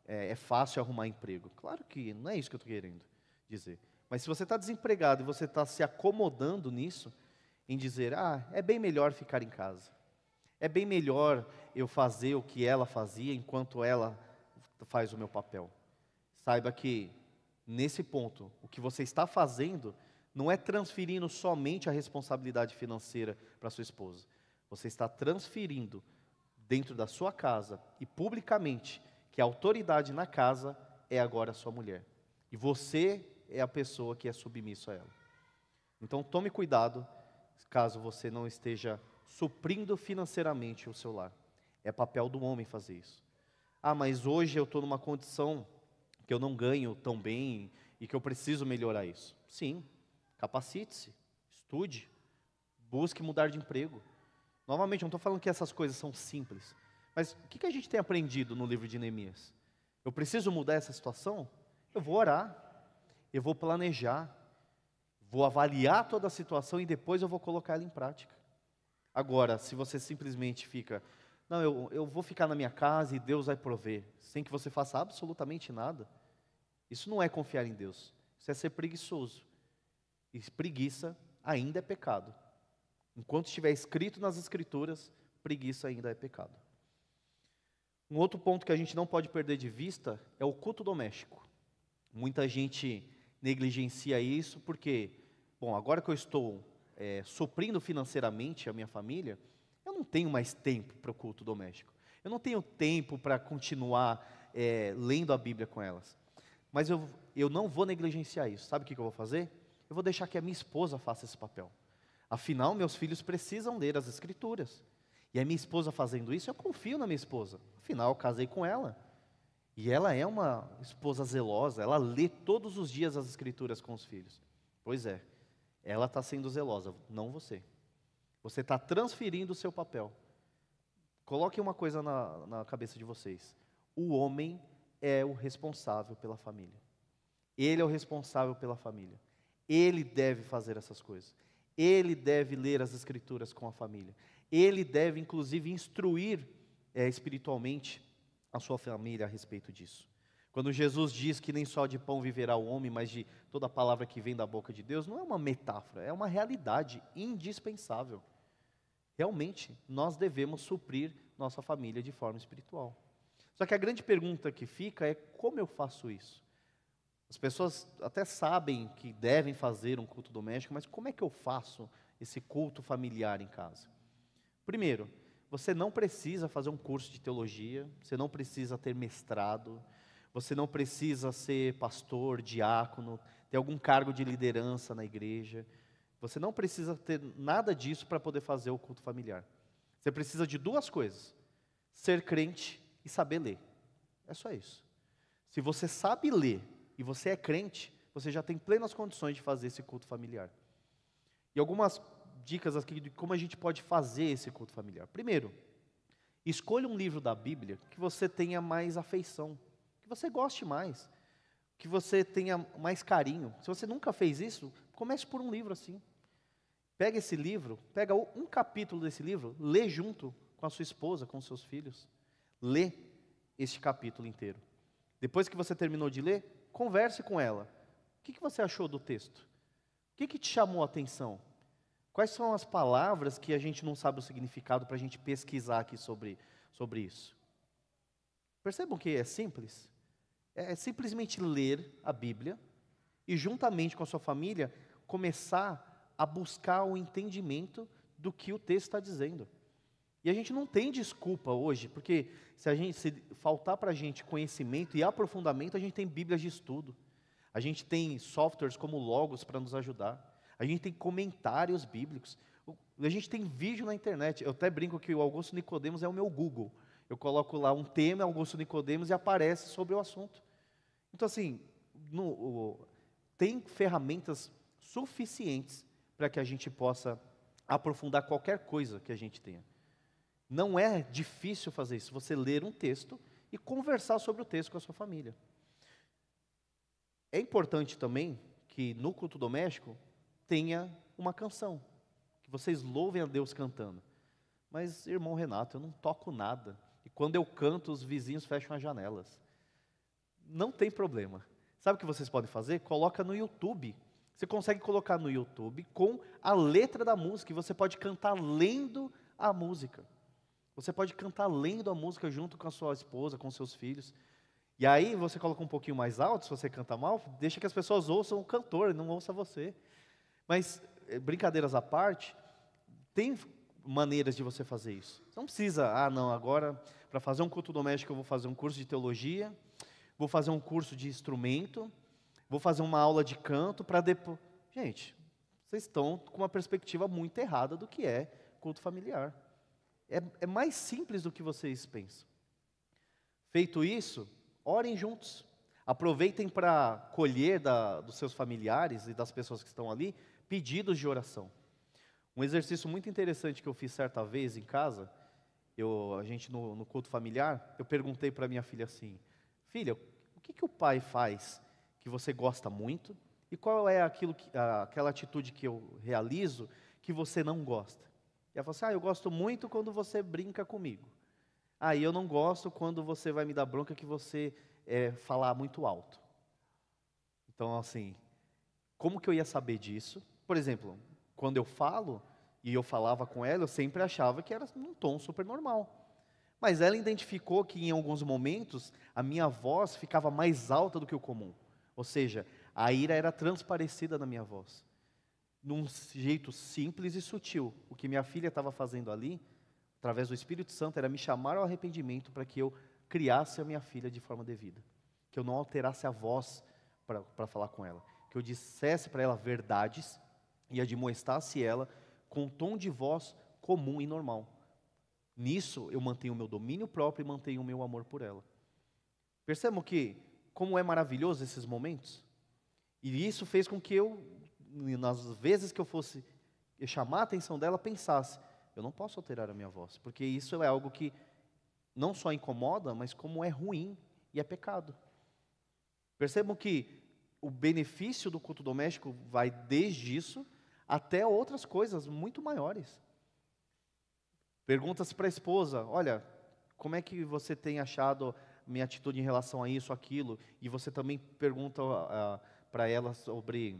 é, é fácil arrumar emprego. Claro que não é isso que eu estou querendo dizer. Mas se você está desempregado e você está se acomodando nisso, em dizer, ah, é bem melhor ficar em casa. É bem melhor eu fazer o que ela fazia enquanto ela faz o meu papel. Saiba que, nesse ponto, o que você está fazendo não é transferindo somente a responsabilidade financeira para sua esposa. Você está transferindo dentro da sua casa e publicamente que a autoridade na casa é agora sua mulher. E você é a pessoa que é submissa a ela. Então tome cuidado caso você não esteja suprindo financeiramente o seu lar. É papel do homem fazer isso. Ah, mas hoje eu estou numa condição que eu não ganho tão bem e que eu preciso melhorar isso. Sim, capacite-se, estude, busque mudar de emprego. Novamente, não estou falando que essas coisas são simples, mas o que, que a gente tem aprendido no livro de Neemias? Eu preciso mudar essa situação? Eu vou orar, eu vou planejar, vou avaliar toda a situação e depois eu vou colocar ela em prática. Agora, se você simplesmente fica não, eu, eu vou ficar na minha casa e Deus vai prover, sem que você faça absolutamente nada. Isso não é confiar em Deus, isso é ser preguiçoso. E preguiça ainda é pecado. Enquanto estiver escrito nas Escrituras, preguiça ainda é pecado. Um outro ponto que a gente não pode perder de vista é o culto doméstico. Muita gente negligencia isso porque, bom, agora que eu estou é, suprindo financeiramente a minha família, eu não tenho mais tempo para o culto doméstico. Eu não tenho tempo para continuar é, lendo a Bíblia com elas. Mas eu, eu não vou negligenciar isso. Sabe o que, que eu vou fazer? Eu vou deixar que a minha esposa faça esse papel. Afinal, meus filhos precisam ler as Escrituras. E a minha esposa fazendo isso, eu confio na minha esposa. Afinal, eu casei com ela. E ela é uma esposa zelosa, ela lê todos os dias as Escrituras com os filhos. Pois é, ela está sendo zelosa, não você. Você está transferindo o seu papel. Coloque uma coisa na, na cabeça de vocês: o homem é o responsável pela família. Ele é o responsável pela família. Ele deve fazer essas coisas. Ele deve ler as escrituras com a família. Ele deve, inclusive, instruir é, espiritualmente a sua família a respeito disso. Quando Jesus diz que nem só de pão viverá o homem, mas de toda palavra que vem da boca de Deus, não é uma metáfora, é uma realidade indispensável realmente nós devemos suprir nossa família de forma espiritual. Só que a grande pergunta que fica é como eu faço isso? As pessoas até sabem que devem fazer um culto doméstico, mas como é que eu faço esse culto familiar em casa? Primeiro, você não precisa fazer um curso de teologia, você não precisa ter mestrado, você não precisa ser pastor, diácono, ter algum cargo de liderança na igreja. Você não precisa ter nada disso para poder fazer o culto familiar. Você precisa de duas coisas: ser crente e saber ler. É só isso. Se você sabe ler e você é crente, você já tem plenas condições de fazer esse culto familiar. E algumas dicas aqui de como a gente pode fazer esse culto familiar. Primeiro, escolha um livro da Bíblia que você tenha mais afeição, que você goste mais, que você tenha mais carinho. Se você nunca fez isso, comece por um livro assim. Pega esse livro, pega um capítulo desse livro, lê junto com a sua esposa, com os seus filhos. Lê este capítulo inteiro. Depois que você terminou de ler, converse com ela. O que, você achou do texto? O que, te chamou a atenção? Quais são as palavras que a gente não sabe o significado para a gente pesquisar aqui sobre, sobre isso? Percebam que é simples? É, é simplesmente ler a Bíblia e, juntamente com a sua família, começar a buscar o entendimento do que o texto está dizendo. E a gente não tem desculpa hoje, porque se a gente se faltar para a gente conhecimento e aprofundamento, a gente tem bíblias de estudo, a gente tem softwares como Logos para nos ajudar, a gente tem comentários bíblicos, a gente tem vídeo na internet. Eu até brinco que o Augusto Nicodemos é o meu Google. Eu coloco lá um tema Augusto Nicodemos e aparece sobre o assunto. Então assim, no, o, tem ferramentas suficientes para que a gente possa aprofundar qualquer coisa que a gente tenha. Não é difícil fazer isso, você ler um texto e conversar sobre o texto com a sua família. É importante também que no culto doméstico tenha uma canção, que vocês louvem a Deus cantando. Mas, irmão Renato, eu não toco nada. E quando eu canto, os vizinhos fecham as janelas. Não tem problema. Sabe o que vocês podem fazer? Coloca no YouTube você consegue colocar no YouTube com a letra da música e você pode cantar lendo a música. Você pode cantar lendo a música junto com a sua esposa, com seus filhos. E aí você coloca um pouquinho mais alto, se você canta mal, deixa que as pessoas ouçam o cantor e não ouça você. Mas, eh, brincadeiras à parte, tem maneiras de você fazer isso. Você não precisa, ah, não, agora para fazer um culto doméstico eu vou fazer um curso de teologia, vou fazer um curso de instrumento, vou fazer uma aula de canto para depois. Gente, vocês estão com uma perspectiva muito errada do que é culto familiar. É, é mais simples do que vocês pensam. Feito isso, orem juntos. Aproveitem para colher da, dos seus familiares e das pessoas que estão ali pedidos de oração. Um exercício muito interessante que eu fiz certa vez em casa, eu, a gente no, no culto familiar, eu perguntei para minha filha assim: Filha, o que, que o pai faz que você gosta muito e qual é aquilo que, aquela atitude que eu realizo que você não gosta. E ela fala assim: ah, eu gosto muito quando você brinca comigo. Aí ah, eu não gosto quando você vai me dar bronca que você é, falar muito alto. Então, assim, como que eu ia saber disso? Por exemplo, quando eu falo e eu falava com ela, eu sempre achava que era num tom super normal. Mas ela identificou que em alguns momentos a minha voz ficava mais alta do que o comum. Ou seja, a ira era transparecida na minha voz. Num jeito simples e sutil. O que minha filha estava fazendo ali, através do Espírito Santo, era me chamar ao arrependimento para que eu criasse a minha filha de forma devida. Que eu não alterasse a voz para falar com ela. Que eu dissesse para ela verdades e admoestasse ela com um tom de voz comum e normal. Nisso eu mantenho o meu domínio próprio e mantenho o meu amor por ela. Percebam que como é maravilhoso esses momentos? E isso fez com que eu, nas vezes que eu fosse chamar a atenção dela, pensasse: eu não posso alterar a minha voz, porque isso é algo que não só incomoda, mas como é ruim e é pecado. Percebam que o benefício do culto doméstico vai desde isso até outras coisas muito maiores. Perguntas para a esposa: olha, como é que você tem achado minha atitude em relação a isso, aquilo, e você também pergunta uh, ah, ah, para ela sobre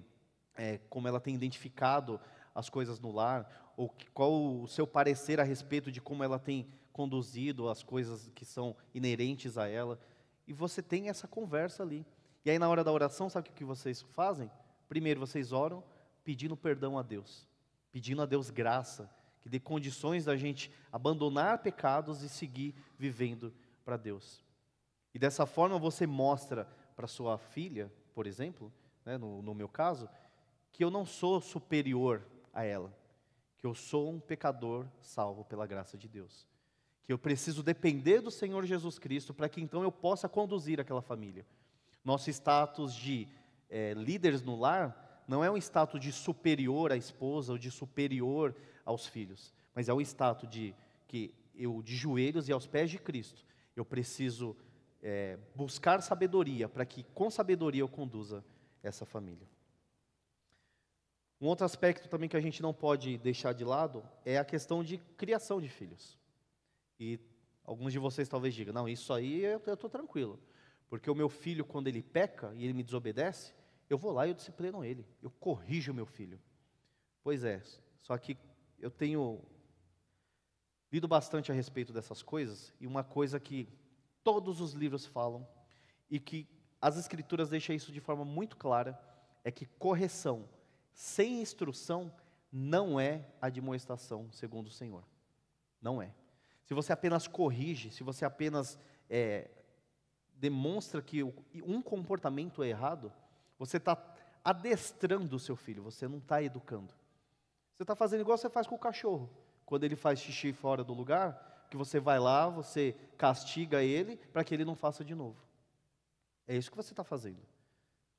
é, como ela tem identificado as coisas no lar, ou que, qual o seu parecer a respeito de como ela tem conduzido as coisas que são inerentes a ela, e você tem essa conversa ali. E aí, na hora da oração, sabe o que vocês fazem? Primeiro, vocês oram pedindo perdão a Deus, pedindo a Deus graça, que dê condições da gente abandonar pecados e seguir vivendo para Deus. E dessa forma você mostra para sua filha, por exemplo, né, no, no meu caso, que eu não sou superior a ela, que eu sou um pecador salvo pela graça de Deus, que eu preciso depender do Senhor Jesus Cristo para que então eu possa conduzir aquela família. Nosso status de é, líderes no lar não é um status de superior à esposa ou de superior aos filhos, mas é um status de que eu de joelhos e aos pés de Cristo eu preciso é, buscar sabedoria, para que com sabedoria eu conduza essa família. Um outro aspecto também que a gente não pode deixar de lado é a questão de criação de filhos. E alguns de vocês talvez digam: não, isso aí eu estou tranquilo, porque o meu filho, quando ele peca e ele me desobedece, eu vou lá e eu disciplino ele, eu corrijo o meu filho. Pois é, só que eu tenho lido bastante a respeito dessas coisas e uma coisa que todos os livros falam, e que as Escrituras deixam isso de forma muito clara, é que correção sem instrução não é admoestação, segundo o Senhor. Não é. Se você apenas corrige, se você apenas é, demonstra que um comportamento é errado, você está adestrando o seu filho, você não está educando. Você está fazendo igual você faz com o cachorro. Quando ele faz xixi fora do lugar, que você vai lá, você castiga ele para que ele não faça de novo. É isso que você está fazendo.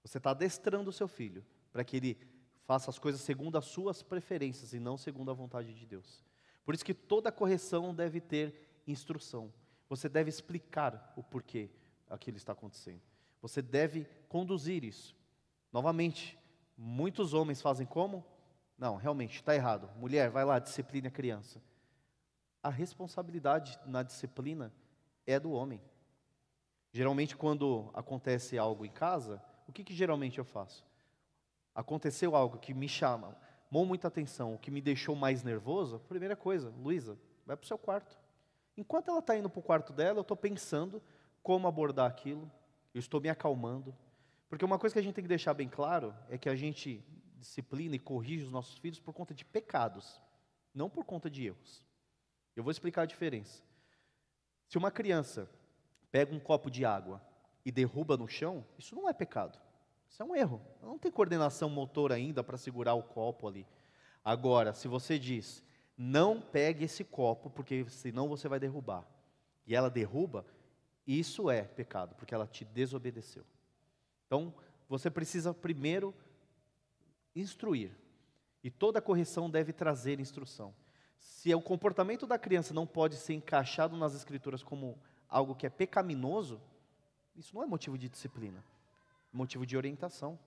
Você está adestrando o seu filho para que ele faça as coisas segundo as suas preferências e não segundo a vontade de Deus. Por isso que toda correção deve ter instrução. Você deve explicar o porquê aquilo está acontecendo. Você deve conduzir isso. Novamente, muitos homens fazem como? Não, realmente, está errado. Mulher, vai lá, discipline a criança a responsabilidade na disciplina é do homem. Geralmente, quando acontece algo em casa, o que, que geralmente eu faço? Aconteceu algo que me chama, chamou muita atenção, o que me deixou mais nervoso, primeira coisa, Luísa, vai para o seu quarto. Enquanto ela está indo para o quarto dela, eu estou pensando como abordar aquilo, eu estou me acalmando. Porque uma coisa que a gente tem que deixar bem claro é que a gente disciplina e corrige os nossos filhos por conta de pecados, não por conta de erros. Eu vou explicar a diferença. Se uma criança pega um copo de água e derruba no chão, isso não é pecado. Isso é um erro. Ela não tem coordenação motor ainda para segurar o copo ali. Agora, se você diz, não pegue esse copo, porque senão você vai derrubar, e ela derruba, isso é pecado, porque ela te desobedeceu. Então, você precisa primeiro instruir. E toda correção deve trazer instrução se o comportamento da criança não pode ser encaixado nas escrituras como algo que é pecaminoso, isso não é motivo de disciplina, é motivo de orientação,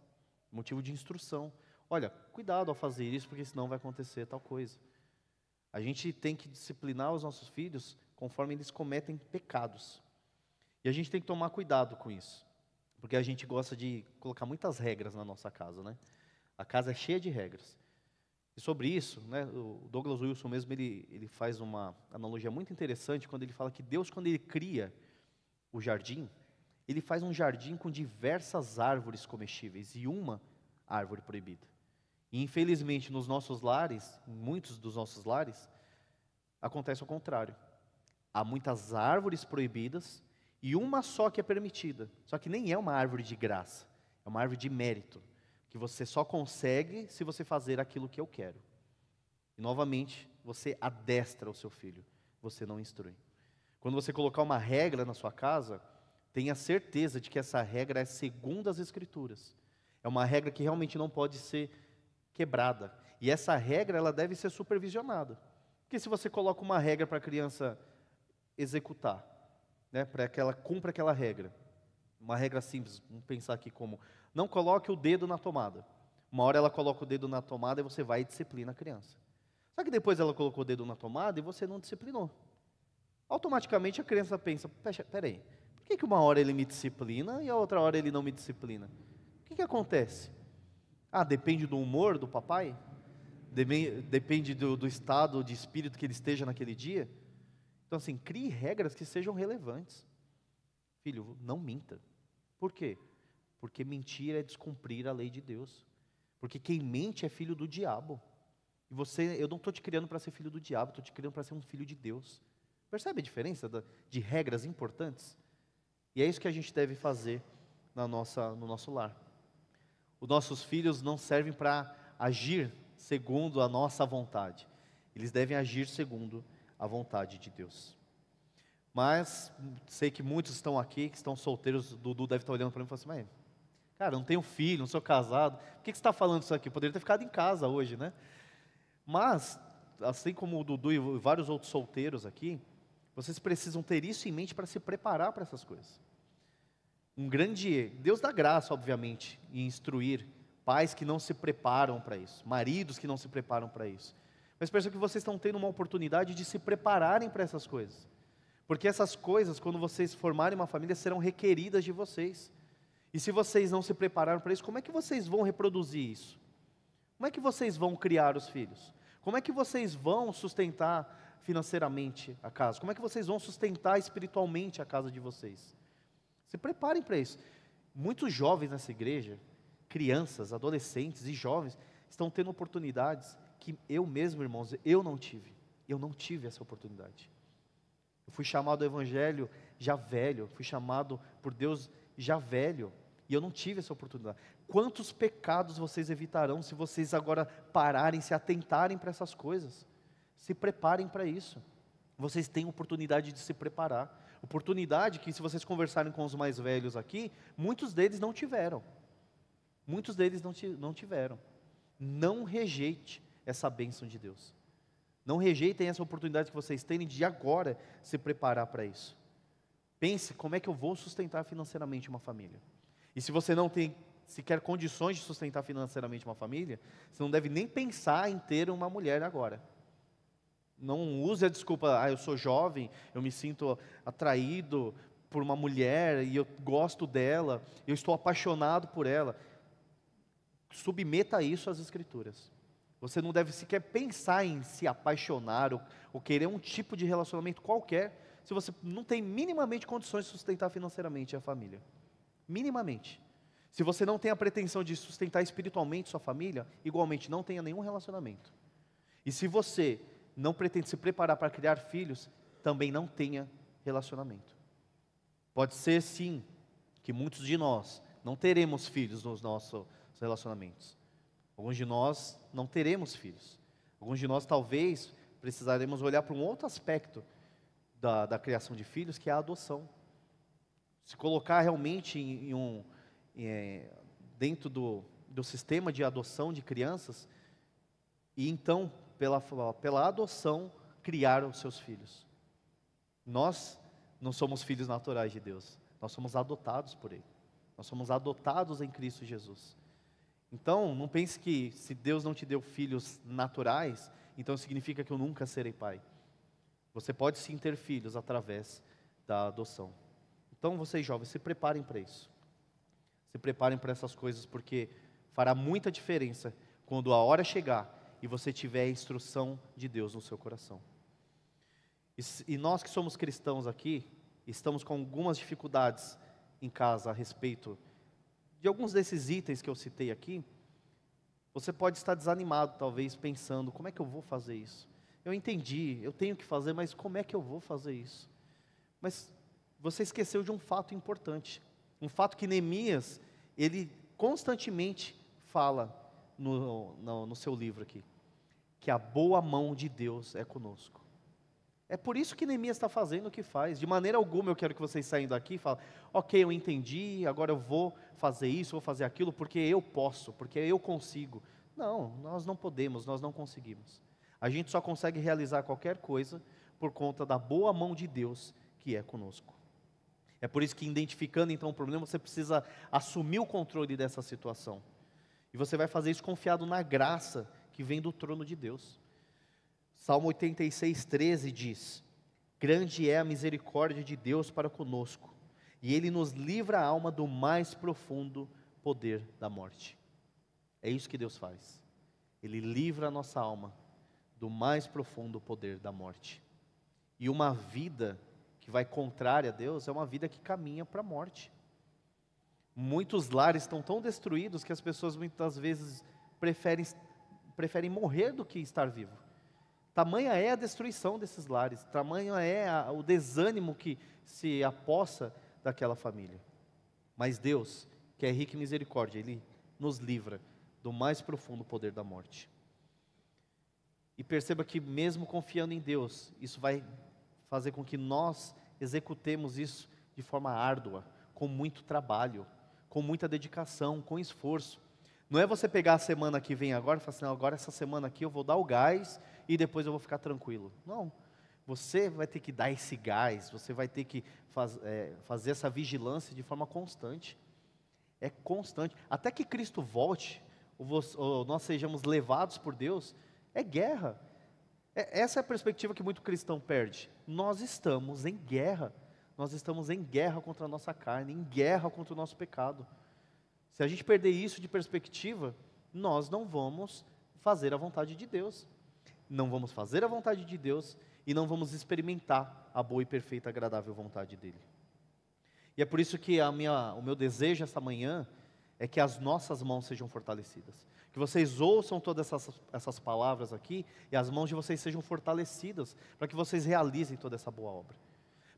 é motivo de instrução. Olha, cuidado ao fazer isso, porque senão vai acontecer tal coisa. A gente tem que disciplinar os nossos filhos conforme eles cometem pecados. E a gente tem que tomar cuidado com isso, porque a gente gosta de colocar muitas regras na nossa casa, né? A casa é cheia de regras. E sobre isso, né, o Douglas Wilson mesmo, ele, ele faz uma analogia muito interessante quando ele fala que Deus, quando ele cria o jardim, ele faz um jardim com diversas árvores comestíveis e uma árvore proibida. E infelizmente nos nossos lares, muitos dos nossos lares, acontece o contrário. Há muitas árvores proibidas e uma só que é permitida. Só que nem é uma árvore de graça, é uma árvore de mérito que você só consegue se você fazer aquilo que eu quero. E novamente, você adestra o seu filho, você não instrui. Quando você colocar uma regra na sua casa, tenha certeza de que essa regra é segundo as escrituras. É uma regra que realmente não pode ser quebrada. E essa regra ela deve ser supervisionada. Porque se você coloca uma regra para a criança executar, né, para que ela cumpra aquela regra, uma regra simples, vamos pensar aqui como não coloque o dedo na tomada. Uma hora ela coloca o dedo na tomada e você vai e disciplina a criança. Só que depois ela colocou o dedo na tomada e você não disciplinou. Automaticamente a criança pensa: peraí, por que, que uma hora ele me disciplina e a outra hora ele não me disciplina? O que, que acontece? Ah, depende do humor do papai? Depende do, do estado de espírito que ele esteja naquele dia? Então, assim, crie regras que sejam relevantes. Filho, não minta. Por quê? Porque mentir é descumprir a lei de Deus. Porque quem mente é filho do diabo. E você, eu não estou te criando para ser filho do diabo, estou te criando para ser um filho de Deus. Percebe a diferença de regras importantes? E é isso que a gente deve fazer na nossa, no nosso lar. Os nossos filhos não servem para agir segundo a nossa vontade. Eles devem agir segundo a vontade de Deus. Mas sei que muitos estão aqui, que estão solteiros. Dudu deve estar olhando para mim e falando assim: mas Cara, não tenho filho, não sou casado. Por que, que você está falando isso aqui? poderia ter ficado em casa hoje, né? Mas, assim como o Dudu e vários outros solteiros aqui, vocês precisam ter isso em mente para se preparar para essas coisas. Um grande. Deus dá graça, obviamente, em instruir pais que não se preparam para isso, maridos que não se preparam para isso. Mas penso que vocês estão tendo uma oportunidade de se prepararem para essas coisas. Porque essas coisas, quando vocês formarem uma família, serão requeridas de vocês. E se vocês não se prepararam para isso, como é que vocês vão reproduzir isso? Como é que vocês vão criar os filhos? Como é que vocês vão sustentar financeiramente a casa? Como é que vocês vão sustentar espiritualmente a casa de vocês? Se preparem para isso. Muitos jovens nessa igreja, crianças, adolescentes e jovens, estão tendo oportunidades que eu mesmo, irmãos, eu não tive. Eu não tive essa oportunidade. Eu fui chamado ao evangelho já velho, fui chamado por Deus já velho. E eu não tive essa oportunidade. Quantos pecados vocês evitarão se vocês agora pararem, se atentarem para essas coisas? Se preparem para isso. Vocês têm oportunidade de se preparar. Oportunidade que, se vocês conversarem com os mais velhos aqui, muitos deles não tiveram. Muitos deles não, não tiveram. Não rejeite essa bênção de Deus. Não rejeitem essa oportunidade que vocês têm de agora se preparar para isso. Pense como é que eu vou sustentar financeiramente uma família. E se você não tem sequer condições de sustentar financeiramente uma família, você não deve nem pensar em ter uma mulher agora. Não use a desculpa, ah, eu sou jovem, eu me sinto atraído por uma mulher e eu gosto dela, eu estou apaixonado por ela. Submeta isso às Escrituras. Você não deve sequer pensar em se apaixonar ou, ou querer um tipo de relacionamento qualquer, se você não tem minimamente condições de sustentar financeiramente a família. Minimamente. Se você não tem a pretensão de sustentar espiritualmente sua família, igualmente não tenha nenhum relacionamento. E se você não pretende se preparar para criar filhos, também não tenha relacionamento. Pode ser sim que muitos de nós não teremos filhos nos nossos relacionamentos. Alguns de nós não teremos filhos. Alguns de nós talvez precisaremos olhar para um outro aspecto da, da criação de filhos, que é a adoção se colocar realmente em, em um, é, dentro do, do sistema de adoção de crianças, e então, pela, pela adoção, criar os seus filhos. Nós não somos filhos naturais de Deus, nós somos adotados por Ele. Nós somos adotados em Cristo Jesus. Então, não pense que se Deus não te deu filhos naturais, então significa que eu nunca serei pai. Você pode sim ter filhos através da adoção. Então, vocês jovens, se preparem para isso. Se preparem para essas coisas, porque fará muita diferença quando a hora chegar e você tiver a instrução de Deus no seu coração. E, nós que somos cristãos aqui, estamos com algumas dificuldades em casa a respeito de alguns desses itens que eu citei aqui. Você pode estar desanimado, talvez, pensando: como é que eu vou fazer isso? Eu entendi, eu tenho que fazer, mas como é que eu vou fazer isso? Mas você esqueceu de um fato importante. Um fato que Neemias, ele constantemente fala no, no, no seu livro aqui. Que a boa mão de Deus é conosco. É por isso que Neemias está fazendo o que faz. De maneira alguma eu quero que vocês saiam daqui e falem, ok, eu entendi, agora eu vou fazer isso, vou fazer aquilo, porque eu posso, porque eu consigo. Não, nós não podemos, nós não conseguimos. A gente só consegue realizar qualquer coisa por conta da boa mão de Deus que é conosco. É por isso que identificando então o problema, você precisa assumir o controle dessa situação. E você vai fazer isso confiado na graça que vem do trono de Deus. Salmo 86, 13 diz: Grande é a misericórdia de Deus para conosco, e Ele nos livra a alma do mais profundo poder da morte. É isso que Deus faz. Ele livra a nossa alma do mais profundo poder da morte. E uma vida que vai contrária a Deus, é uma vida que caminha para a morte. Muitos lares estão tão destruídos que as pessoas muitas vezes preferem, preferem morrer do que estar vivo. Tamanha é a destruição desses lares, tamanha é a, o desânimo que se apossa daquela família. Mas Deus, que é rico em misericórdia, Ele nos livra do mais profundo poder da morte. E perceba que, mesmo confiando em Deus, isso vai fazer com que nós executemos isso de forma árdua, com muito trabalho, com muita dedicação, com esforço. Não é você pegar a semana que vem agora e falar assim, agora essa semana aqui eu vou dar o gás e depois eu vou ficar tranquilo. Não. Você vai ter que dar esse gás, você vai ter que faz, é, fazer essa vigilância de forma constante. É constante. Até que Cristo volte, ou, você, ou nós sejamos levados por Deus, é guerra. É, essa é a perspectiva que muito cristão perde. Nós estamos em guerra. Nós estamos em guerra contra a nossa carne, em guerra contra o nosso pecado. Se a gente perder isso de perspectiva, nós não vamos fazer a vontade de Deus. Não vamos fazer a vontade de Deus e não vamos experimentar a boa e perfeita, agradável vontade dele. E é por isso que minha, o meu desejo esta manhã é que as nossas mãos sejam fortalecidas. Que vocês ouçam todas essas, essas palavras aqui e as mãos de vocês sejam fortalecidas para que vocês realizem toda essa boa obra.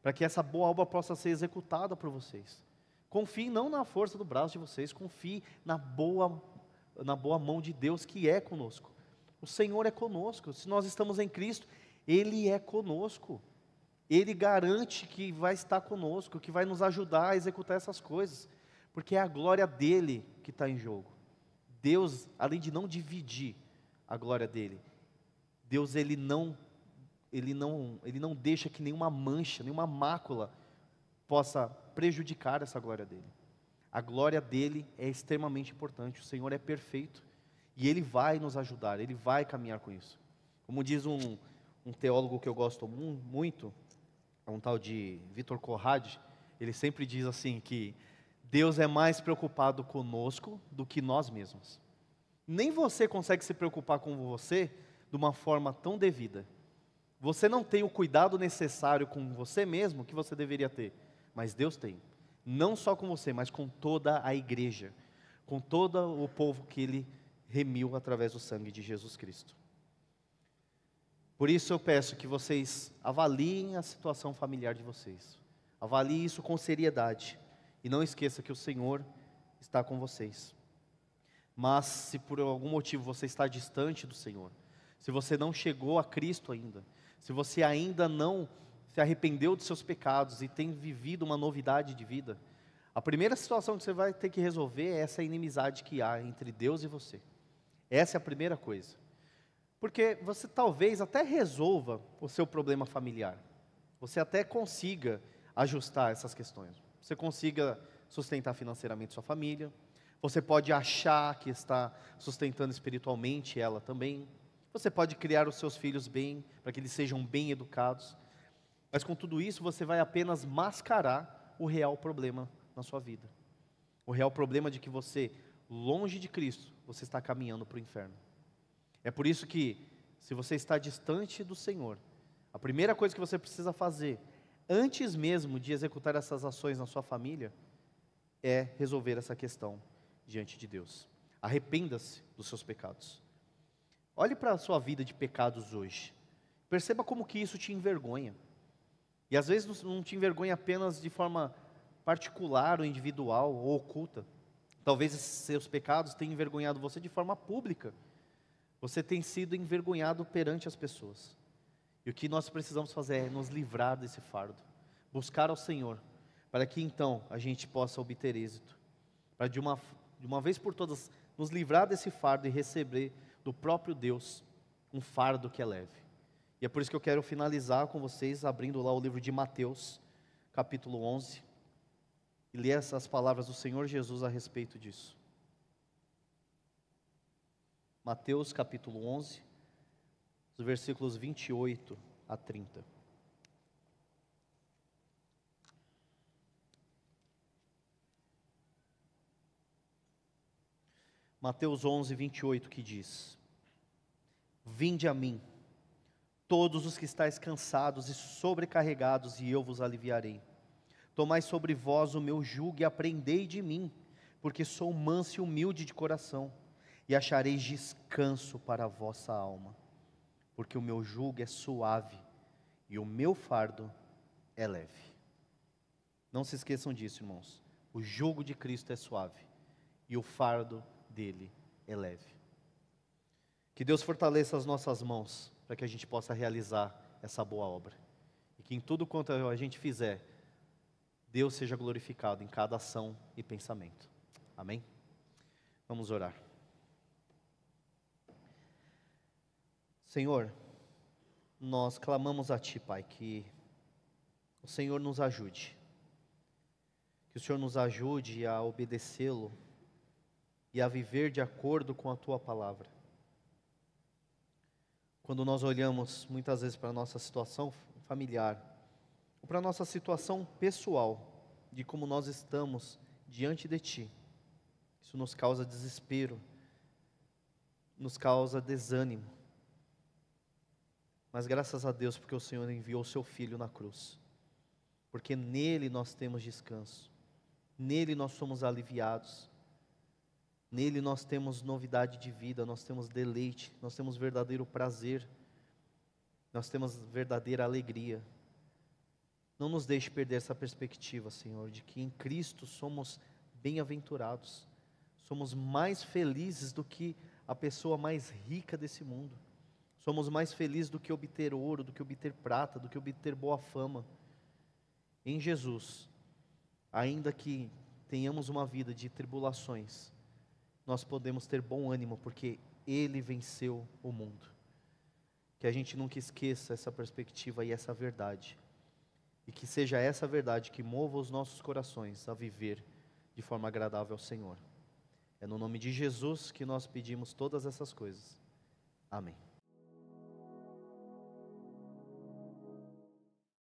Para que essa boa obra possa ser executada por vocês. Confie não na força do braço de vocês, confie na boa, na boa mão de Deus que é conosco. O Senhor é conosco. Se nós estamos em Cristo, Ele é conosco. Ele garante que vai estar conosco, que vai nos ajudar a executar essas coisas, porque é a glória dele que está em jogo. Deus, além de não dividir a glória dele, Deus ele não ele não ele não deixa que nenhuma mancha, nenhuma mácula possa prejudicar essa glória dele. A glória dele é extremamente importante. O Senhor é perfeito e ele vai nos ajudar, ele vai caminhar com isso. Como diz um, um teólogo que eu gosto muito, é um tal de Vitor Conrad, ele sempre diz assim que Deus é mais preocupado conosco do que nós mesmos. Nem você consegue se preocupar com você de uma forma tão devida. Você não tem o cuidado necessário com você mesmo que você deveria ter, mas Deus tem. Não só com você, mas com toda a igreja, com todo o povo que ele remiu através do sangue de Jesus Cristo. Por isso eu peço que vocês avaliem a situação familiar de vocês. Avaliem isso com seriedade. E não esqueça que o Senhor está com vocês. Mas se por algum motivo você está distante do Senhor, se você não chegou a Cristo ainda, se você ainda não se arrependeu dos seus pecados e tem vivido uma novidade de vida, a primeira situação que você vai ter que resolver é essa inimizade que há entre Deus e você. Essa é a primeira coisa. Porque você talvez até resolva o seu problema familiar. Você até consiga ajustar essas questões você consiga sustentar financeiramente sua família. Você pode achar que está sustentando espiritualmente ela também. Você pode criar os seus filhos bem, para que eles sejam bem educados. Mas com tudo isso, você vai apenas mascarar o real problema na sua vida. O real problema de que você, longe de Cristo, você está caminhando para o inferno. É por isso que, se você está distante do Senhor, a primeira coisa que você precisa fazer antes mesmo de executar essas ações na sua família, é resolver essa questão diante de Deus. Arrependa-se dos seus pecados. Olhe para a sua vida de pecados hoje. Perceba como que isso te envergonha. E às vezes não te envergonha apenas de forma particular ou individual ou oculta. Talvez esses seus pecados tenham envergonhado você de forma pública. Você tem sido envergonhado perante as pessoas. E o que nós precisamos fazer é nos livrar desse fardo, buscar ao Senhor, para que então a gente possa obter êxito, para de uma, de uma vez por todas nos livrar desse fardo e receber do próprio Deus um fardo que é leve. E é por isso que eu quero finalizar com vocês abrindo lá o livro de Mateus, capítulo 11, e ler essas palavras do Senhor Jesus a respeito disso. Mateus capítulo 11, os versículos 28 a 30. Mateus 11, 28, que diz: Vinde a mim, todos os que estáis cansados e sobrecarregados, e eu vos aliviarei. Tomai sobre vós o meu jugo e aprendei de mim, porque sou manso e humilde de coração, e achareis descanso para a vossa alma porque o meu jugo é suave e o meu fardo é leve. Não se esqueçam disso, irmãos. O jugo de Cristo é suave e o fardo dele é leve. Que Deus fortaleça as nossas mãos para que a gente possa realizar essa boa obra. E que em tudo quanto a gente fizer, Deus seja glorificado em cada ação e pensamento. Amém? Vamos orar. Senhor, nós clamamos a Ti, Pai, que o Senhor nos ajude, que o Senhor nos ajude a obedecê-lo e a viver de acordo com a Tua palavra. Quando nós olhamos muitas vezes para a nossa situação familiar, ou para a nossa situação pessoal, de como nós estamos diante de Ti, isso nos causa desespero, nos causa desânimo mas graças a Deus, porque o Senhor enviou o seu filho na cruz. Porque nele nós temos descanso. Nele nós somos aliviados. Nele nós temos novidade de vida, nós temos deleite, nós temos verdadeiro prazer. Nós temos verdadeira alegria. Não nos deixe perder essa perspectiva, Senhor, de que em Cristo somos bem-aventurados, somos mais felizes do que a pessoa mais rica desse mundo. Somos mais felizes do que obter ouro, do que obter prata, do que obter boa fama. Em Jesus, ainda que tenhamos uma vida de tribulações, nós podemos ter bom ânimo, porque Ele venceu o mundo. Que a gente nunca esqueça essa perspectiva e essa verdade. E que seja essa verdade que mova os nossos corações a viver de forma agradável ao Senhor. É no nome de Jesus que nós pedimos todas essas coisas. Amém.